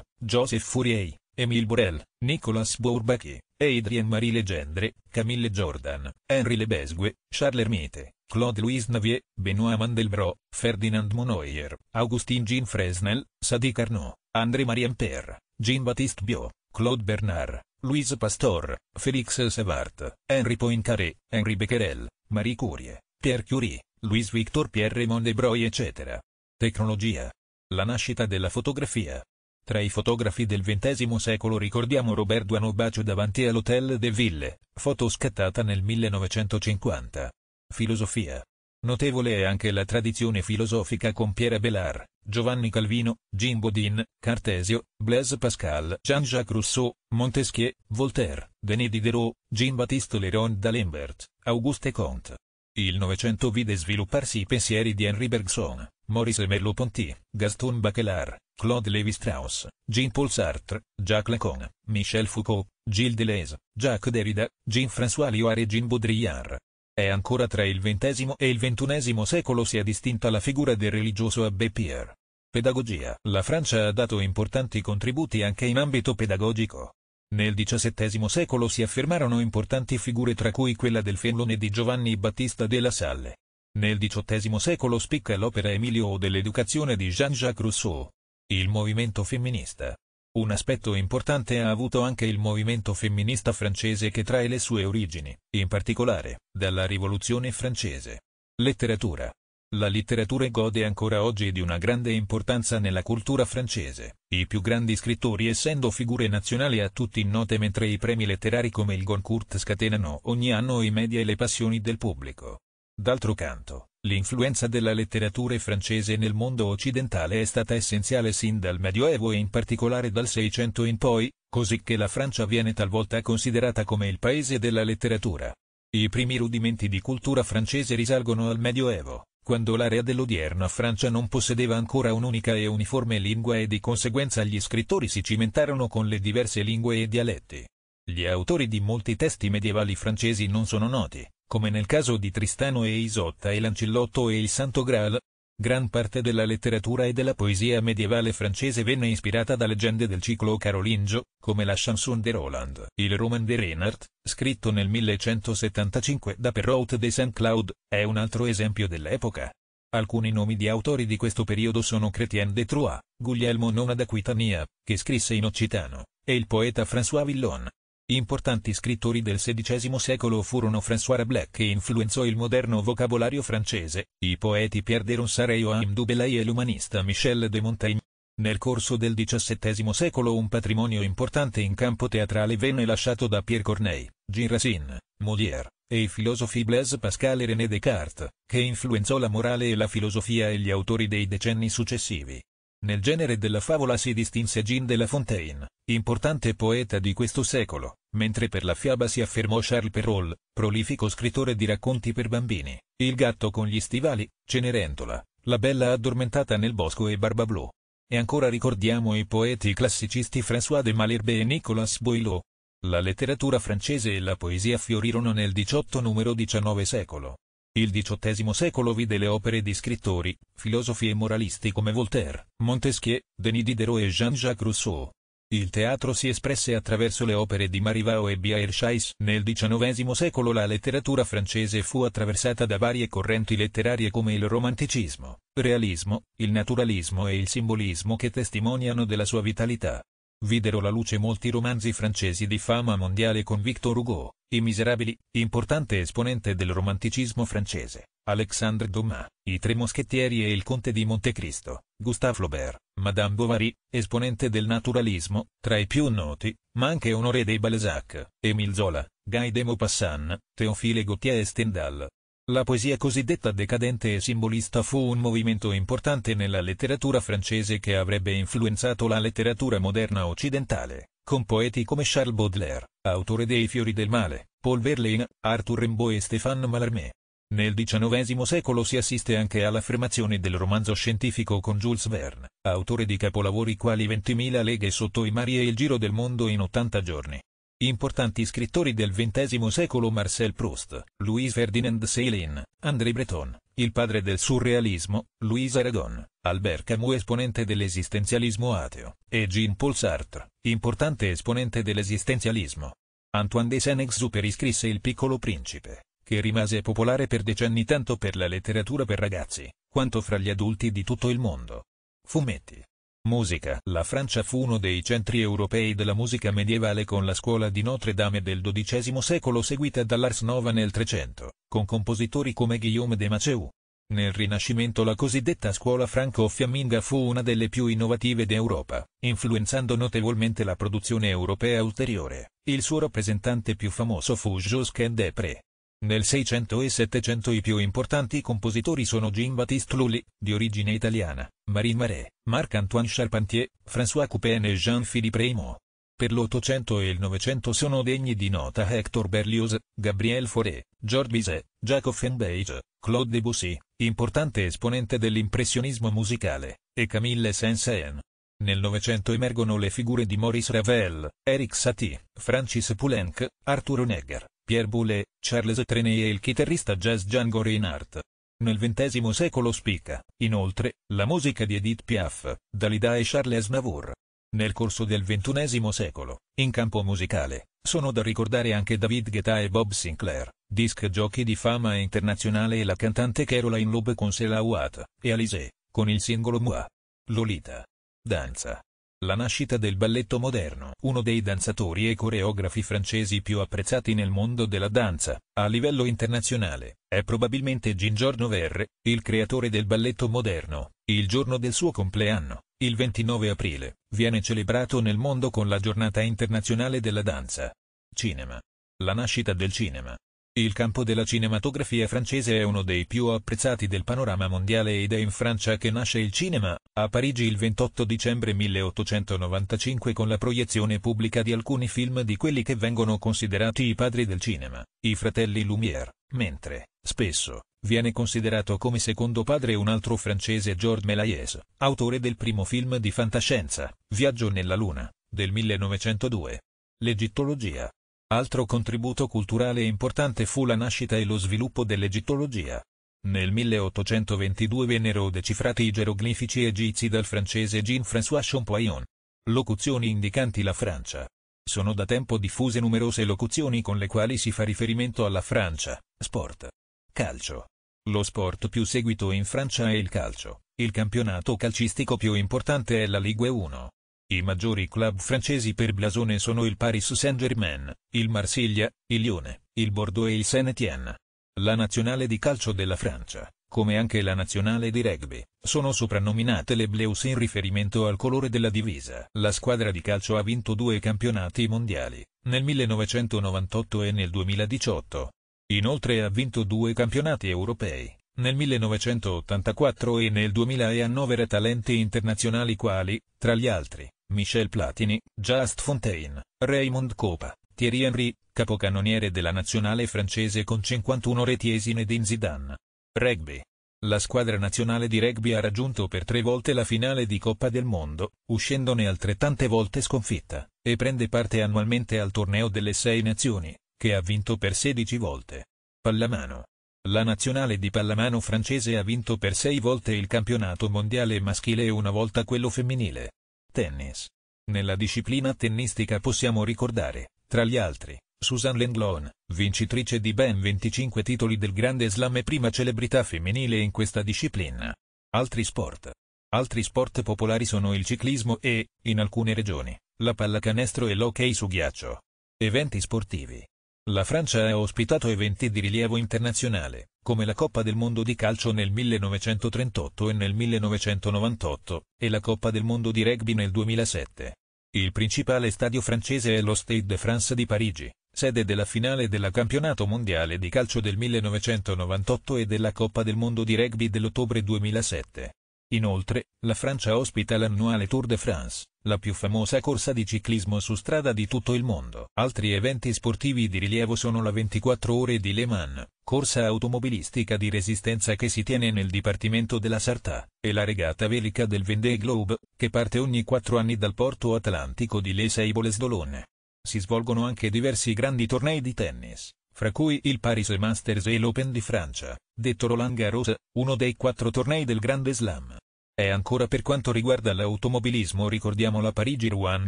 Joseph Fourier, Emile Borel, Nicolas Bourbaki, Adrien Marie Legendre, Camille Jordan, Henri Lebesgue, Charles Hermite, Claude-Louis Navier, Benoît Mandelbrot, Ferdinand Monoyer, Augustin Jean Fresnel, Sadi Carnot, André-Marie Ampère, Jean-Baptiste Biot, Claude Bernard, Louise Pastor, Félix Savart, Henri Poincaré, Henri Becquerel, Marie Curie, Pierre Curie, Louis Victor Pierre Raymond eccetera. Tecnologia. La nascita della fotografia. Tra i fotografi del XX secolo ricordiamo Robert Duano Bacio davanti all'Hotel de Ville, foto scattata nel 1950. Filosofia. Notevole è anche la tradizione filosofica con Pierre Bellard, Giovanni Calvino, Jean Baudin, Cartesio, Blaise Pascal, Jean-Jacques Rousseau, Montesquieu, Voltaire, Denis Diderot, Jean-Baptiste Leron d'Alembert, Auguste Comte, il Novecento vide svilupparsi i pensieri di Henri Bergson, Maurice Merleau-Ponty, Gaston Bachelard, Claude Lévi-Strauss, Jean-Paul Sartre, Jacques Lacan, Michel Foucault, Gilles Deleuze, Jacques Derrida, Jean-François Lyot e Jean Baudrillard. È ancora tra il XX e il XXI secolo si è distinta la figura del religioso Abbé Pierre. Pedagogia. La Francia ha dato importanti contributi anche in ambito pedagogico. Nel XVII secolo si affermarono importanti figure tra cui quella del Fenlone di Giovanni Battista della Salle. Nel XVIII secolo spicca l'opera Emilio o dell'educazione di Jean-Jacques Rousseau. Il movimento femminista. Un aspetto importante ha avuto anche il movimento femminista francese che trae le sue origini, in particolare, dalla rivoluzione francese. Letteratura. La letteratura gode ancora oggi di una grande importanza nella cultura francese, i più grandi scrittori essendo figure nazionali a tutti note mentre i premi letterari come il Goncourt scatenano ogni anno i media e le passioni del pubblico. D'altro canto, l'influenza della letteratura francese nel mondo occidentale è stata essenziale sin dal Medioevo e in particolare dal Seicento in poi, così che la Francia viene talvolta considerata come il paese della letteratura. I primi rudimenti di cultura francese risalgono al Medioevo quando l'area dell'odierna Francia non possedeva ancora un'unica e uniforme lingua e di conseguenza gli scrittori si cimentarono con le diverse lingue e dialetti. Gli autori di molti testi medievali francesi non sono noti, come nel caso di Tristano e Isotta e Lancillotto e il Santo Graal, Gran parte della letteratura e della poesia medievale francese venne ispirata da leggende del ciclo carolingio, come la Chanson de Roland, il roman de Reinhardt, scritto nel 1175 da Perrault de Saint-Cloud, è un altro esempio dell'epoca. Alcuni nomi di autori di questo periodo sono Chrétien de Troyes, Guglielmo Nona d'Aquitania, che scrisse in occitano, e il poeta François Villon, Importanti scrittori del XVI secolo furono François Rabelais che influenzò il moderno vocabolario francese, i poeti Pierre de Ronsard e Joachim du Bellay e l'umanista Michel de Montaigne. Nel corso del XVII secolo un patrimonio importante in campo teatrale venne lasciato da Pierre Corneille, Jean Racine, Molière, e i filosofi Blaise Pascal e René Descartes, che influenzò la morale e la filosofia e gli autori dei decenni successivi. Nel genere della favola si distinse Jean de La Fontaine, importante poeta di questo secolo, mentre per la fiaba si affermò Charles Perrault, prolifico scrittore di racconti per bambini, Il gatto con gli stivali, Cenerentola, La bella addormentata nel bosco e Barbablù. E ancora ricordiamo i poeti classicisti François de Malherbe e Nicolas Boileau. La letteratura francese e la poesia fiorirono nel XVIII numero XIX secolo. Il XVIII secolo vide le opere di scrittori, filosofi e moralisti come Voltaire, Montesquieu, Denis Diderot e Jean-Jacques Rousseau. Il teatro si espresse attraverso le opere di Marivaux e Biaerschais. Nel XIX secolo la letteratura francese fu attraversata da varie correnti letterarie come il romanticismo, realismo, il naturalismo e il simbolismo che testimoniano della sua vitalità videro la luce molti romanzi francesi di fama mondiale con Victor Hugo, I Miserabili, importante esponente del romanticismo francese, Alexandre Dumas, I Tre Moschettieri e Il Conte di Montecristo, Gustave Flaubert, Madame Bovary, esponente del naturalismo, tra i più noti, ma anche Honoré de Balzac, Émile Zola, Guy de Maupassant, Théophile Gautier e Stendhal, la poesia cosiddetta decadente e simbolista fu un movimento importante nella letteratura francese che avrebbe influenzato la letteratura moderna occidentale, con poeti come Charles Baudelaire, autore dei Fiori del Male, Paul Verlaine, Arthur Rimbaud e Stéphane Mallarmé. Nel XIX secolo si assiste anche all'affermazione del romanzo scientifico con Jules Verne, autore di capolavori quali 20.000 leghe sotto i mari e il giro del mondo in 80 giorni. Importanti scrittori del XX secolo Marcel Proust, Louis Ferdinand Céline, André Breton, il padre del surrealismo, Louis Aragon, Albert Camus esponente dell'esistenzialismo ateo, e Jean-Paul Sartre, importante esponente dell'esistenzialismo. Antoine de Saint-Exupéry scrisse Il piccolo principe, che rimase popolare per decenni tanto per la letteratura per ragazzi, quanto fra gli adulti di tutto il mondo. Fumetti Musica La Francia fu uno dei centri europei della musica medievale con la scuola di Notre Dame del XII secolo seguita dall'Ars Nova nel Trecento, con compositori come Guillaume de Maceu. Nel Rinascimento la cosiddetta scuola franco-fiamminga fu una delle più innovative d'Europa, influenzando notevolmente la produzione europea ulteriore. Il suo rappresentante più famoso fu Josquin Desprez, nel 600 e 700 i più importanti compositori sono Jean-Baptiste Lully, di origine italiana, Marine Marais, Marc-Antoine Charpentier, François Coupin e Jean-Philippe Raymond. Per l'Ottocento e il Novecento sono degni di nota Hector Berlioz, Gabriel Fauré, Georges Bizet, Jacob Fenbeige, Claude Debussy, importante esponente dell'impressionismo musicale, e Camille Saint-Saëns. Nel Novecento emergono le figure di Maurice Ravel, Eric Satie, Francis Poulenc, Arthur Honegger, Pierre Boulez, Charles Trenet e il chitarrista jazz Django Reinhardt. Nel XX secolo spicca, inoltre, la musica di Edith Piaf, Dalida e Charles Navour. Nel corso del XXI secolo, in campo musicale, sono da ricordare anche David Guetta e Bob Sinclair, disc giochi di fama internazionale e la cantante Caroline Loeb con Selawat, e Alice, con il singolo Moi. Lolita. Danza. La nascita del balletto moderno, uno dei danzatori e coreografi francesi più apprezzati nel mondo della danza, a livello internazionale, è probabilmente Gingiorno Verre, il creatore del balletto moderno. Il giorno del suo compleanno, il 29 aprile, viene celebrato nel mondo con la Giornata Internazionale della Danza. Cinema. La nascita del cinema. Il campo della cinematografia francese è uno dei più apprezzati del panorama mondiale ed è in Francia che nasce il cinema, a Parigi il 28 dicembre 1895 con la proiezione pubblica di alcuni film di quelli che vengono considerati i padri del cinema, i fratelli Lumière, mentre, spesso, viene considerato come secondo padre un altro francese Georges Méliès, autore del primo film di fantascienza, Viaggio nella Luna, del 1902. L'egittologia, Altro contributo culturale importante fu la nascita e lo sviluppo dell'egittologia. Nel 1822 vennero decifrati i geroglifici egizi dal francese Jean-François Champollion. Locuzioni indicanti la Francia. Sono da tempo diffuse numerose locuzioni con le quali si fa riferimento alla Francia, sport. Calcio. Lo sport più seguito in Francia è il calcio, il campionato calcistico più importante è la Ligue 1. I maggiori club francesi per blasone sono il Paris Saint-Germain, il Marsiglia, il Lione, il Bordeaux e il Saint-Étienne. La nazionale di calcio della Francia, come anche la nazionale di rugby, sono soprannominate le Bleus in riferimento al colore della divisa. La squadra di calcio ha vinto due campionati mondiali, nel 1998 e nel 2018. Inoltre ha vinto due campionati europei nel 1984 e nel 2000 e annovera talenti internazionali quali, tra gli altri, Michel Platini, Just Fontaine, Raymond Copa, Thierry Henry, capocannoniere della nazionale francese con 51 reti esine di Zidane. Rugby. La squadra nazionale di rugby ha raggiunto per tre volte la finale di Coppa del Mondo, uscendone altrettante volte sconfitta, e prende parte annualmente al torneo delle sei nazioni, che ha vinto per 16 volte. Pallamano. La nazionale di pallamano francese ha vinto per sei volte il campionato mondiale maschile e una volta quello femminile. Tennis. Nella disciplina tennistica possiamo ricordare, tra gli altri, Susan Lenglon, vincitrice di ben 25 titoli del Grande Slam e prima celebrità femminile in questa disciplina. Altri sport. Altri sport popolari sono il ciclismo e, in alcune regioni, la pallacanestro e l'hockey su ghiaccio. Eventi sportivi. La Francia ha ospitato eventi di rilievo internazionale, come la Coppa del Mondo di calcio nel 1938 e nel 1998, e la Coppa del Mondo di rugby nel 2007. Il principale stadio francese è lo Stade de France di Parigi, sede della finale della campionato mondiale di calcio del 1998 e della Coppa del Mondo di rugby dell'ottobre 2007. Inoltre, la Francia ospita l'annuale Tour de France, la più famosa corsa di ciclismo su strada di tutto il mondo. Altri eventi sportivi di rilievo sono la 24 ore di Le Mans, corsa automobilistica di resistenza che si tiene nel Dipartimento della Sartà, e la regata velica del Vendée Globe, che parte ogni quattro anni dal porto atlantico di Les Seiboles d'Olonne. Si svolgono anche diversi grandi tornei di tennis fra cui il Paris Masters e l'Open di Francia, detto Roland Garros, uno dei quattro tornei del Grande Slam. E ancora per quanto riguarda l'automobilismo ricordiamo la Parigi-Rouen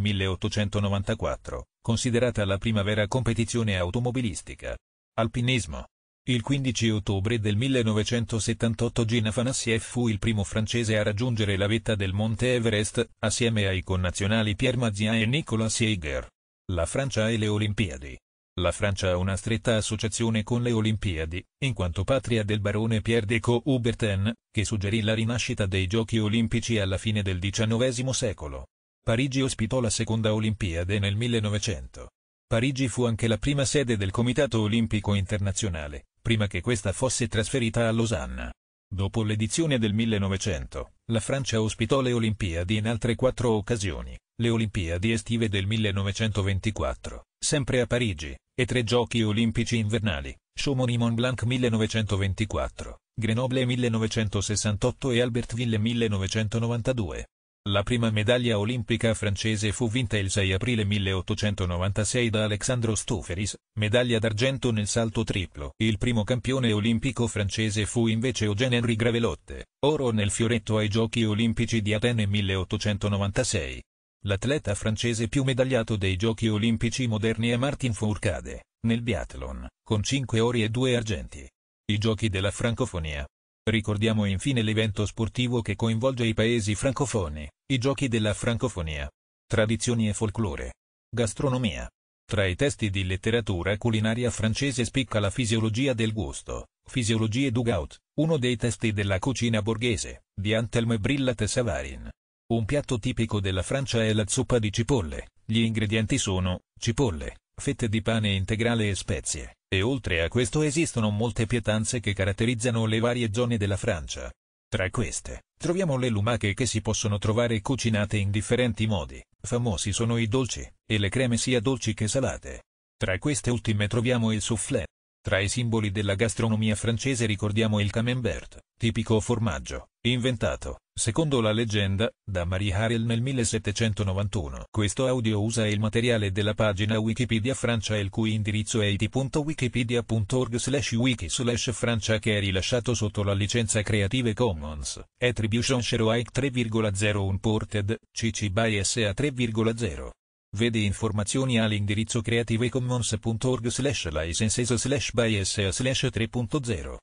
1894, considerata la prima vera competizione automobilistica. Alpinismo. Il 15 ottobre del 1978 Gina Fanassieff fu il primo francese a raggiungere la vetta del Monte Everest, assieme ai connazionali Pierre Mazzia e Nicolas Seiger. La Francia e le Olimpiadi. La Francia ha una stretta associazione con le Olimpiadi, in quanto patria del barone Pierre de Coubertin, che suggerì la rinascita dei giochi olimpici alla fine del XIX secolo. Parigi ospitò la seconda Olimpiade nel 1900. Parigi fu anche la prima sede del Comitato Olimpico Internazionale, prima che questa fosse trasferita a Losanna. Dopo l'edizione del 1900, la Francia ospitò le Olimpiadi in altre quattro occasioni, le Olimpiadi estive del 1924, sempre a Parigi, e tre Giochi olimpici invernali, Chamonix Mont Blanc 1924, Grenoble 1968 e Albertville 1992. La prima medaglia olimpica francese fu vinta il 6 aprile 1896 da Alexandro Stouferis, medaglia d'argento nel salto triplo. Il primo campione olimpico francese fu invece Eugène Henri Gravelotte, oro nel fioretto ai Giochi olimpici di Atene 1896. L'atleta francese più medagliato dei giochi olimpici moderni è Martin Fourcade, nel biathlon, con 5 ori e 2 argenti. I giochi della francofonia. Ricordiamo infine l'evento sportivo che coinvolge i paesi francofoni, i giochi della francofonia. Tradizioni e folklore. Gastronomia. Tra i testi di letteratura culinaria francese spicca la fisiologia del gusto, Fisiologie du Gout, uno dei testi della cucina borghese, di Antelme Brillat e Savarin, un piatto tipico della Francia è la zuppa di cipolle. Gli ingredienti sono cipolle, fette di pane integrale e spezie, e oltre a questo esistono molte pietanze che caratterizzano le varie zone della Francia. Tra queste, troviamo le lumache che si possono trovare cucinate in differenti modi, famosi sono i dolci, e le creme sia dolci che salate. Tra queste ultime troviamo il soufflé, tra i simboli della gastronomia francese ricordiamo il camembert, tipico formaggio, inventato, secondo la leggenda, da Marie Harel nel 1791. Questo audio usa il materiale della pagina Wikipedia Francia il cui indirizzo è it.wikipedia.org slash wiki slash Francia che è rilasciato sotto la licenza Creative Commons, Attribution Share 3.01 Ported, CC BY SA 3,0. Vedi informazioni all'indirizzo creativecommons.org slash licenses slash by 3.0.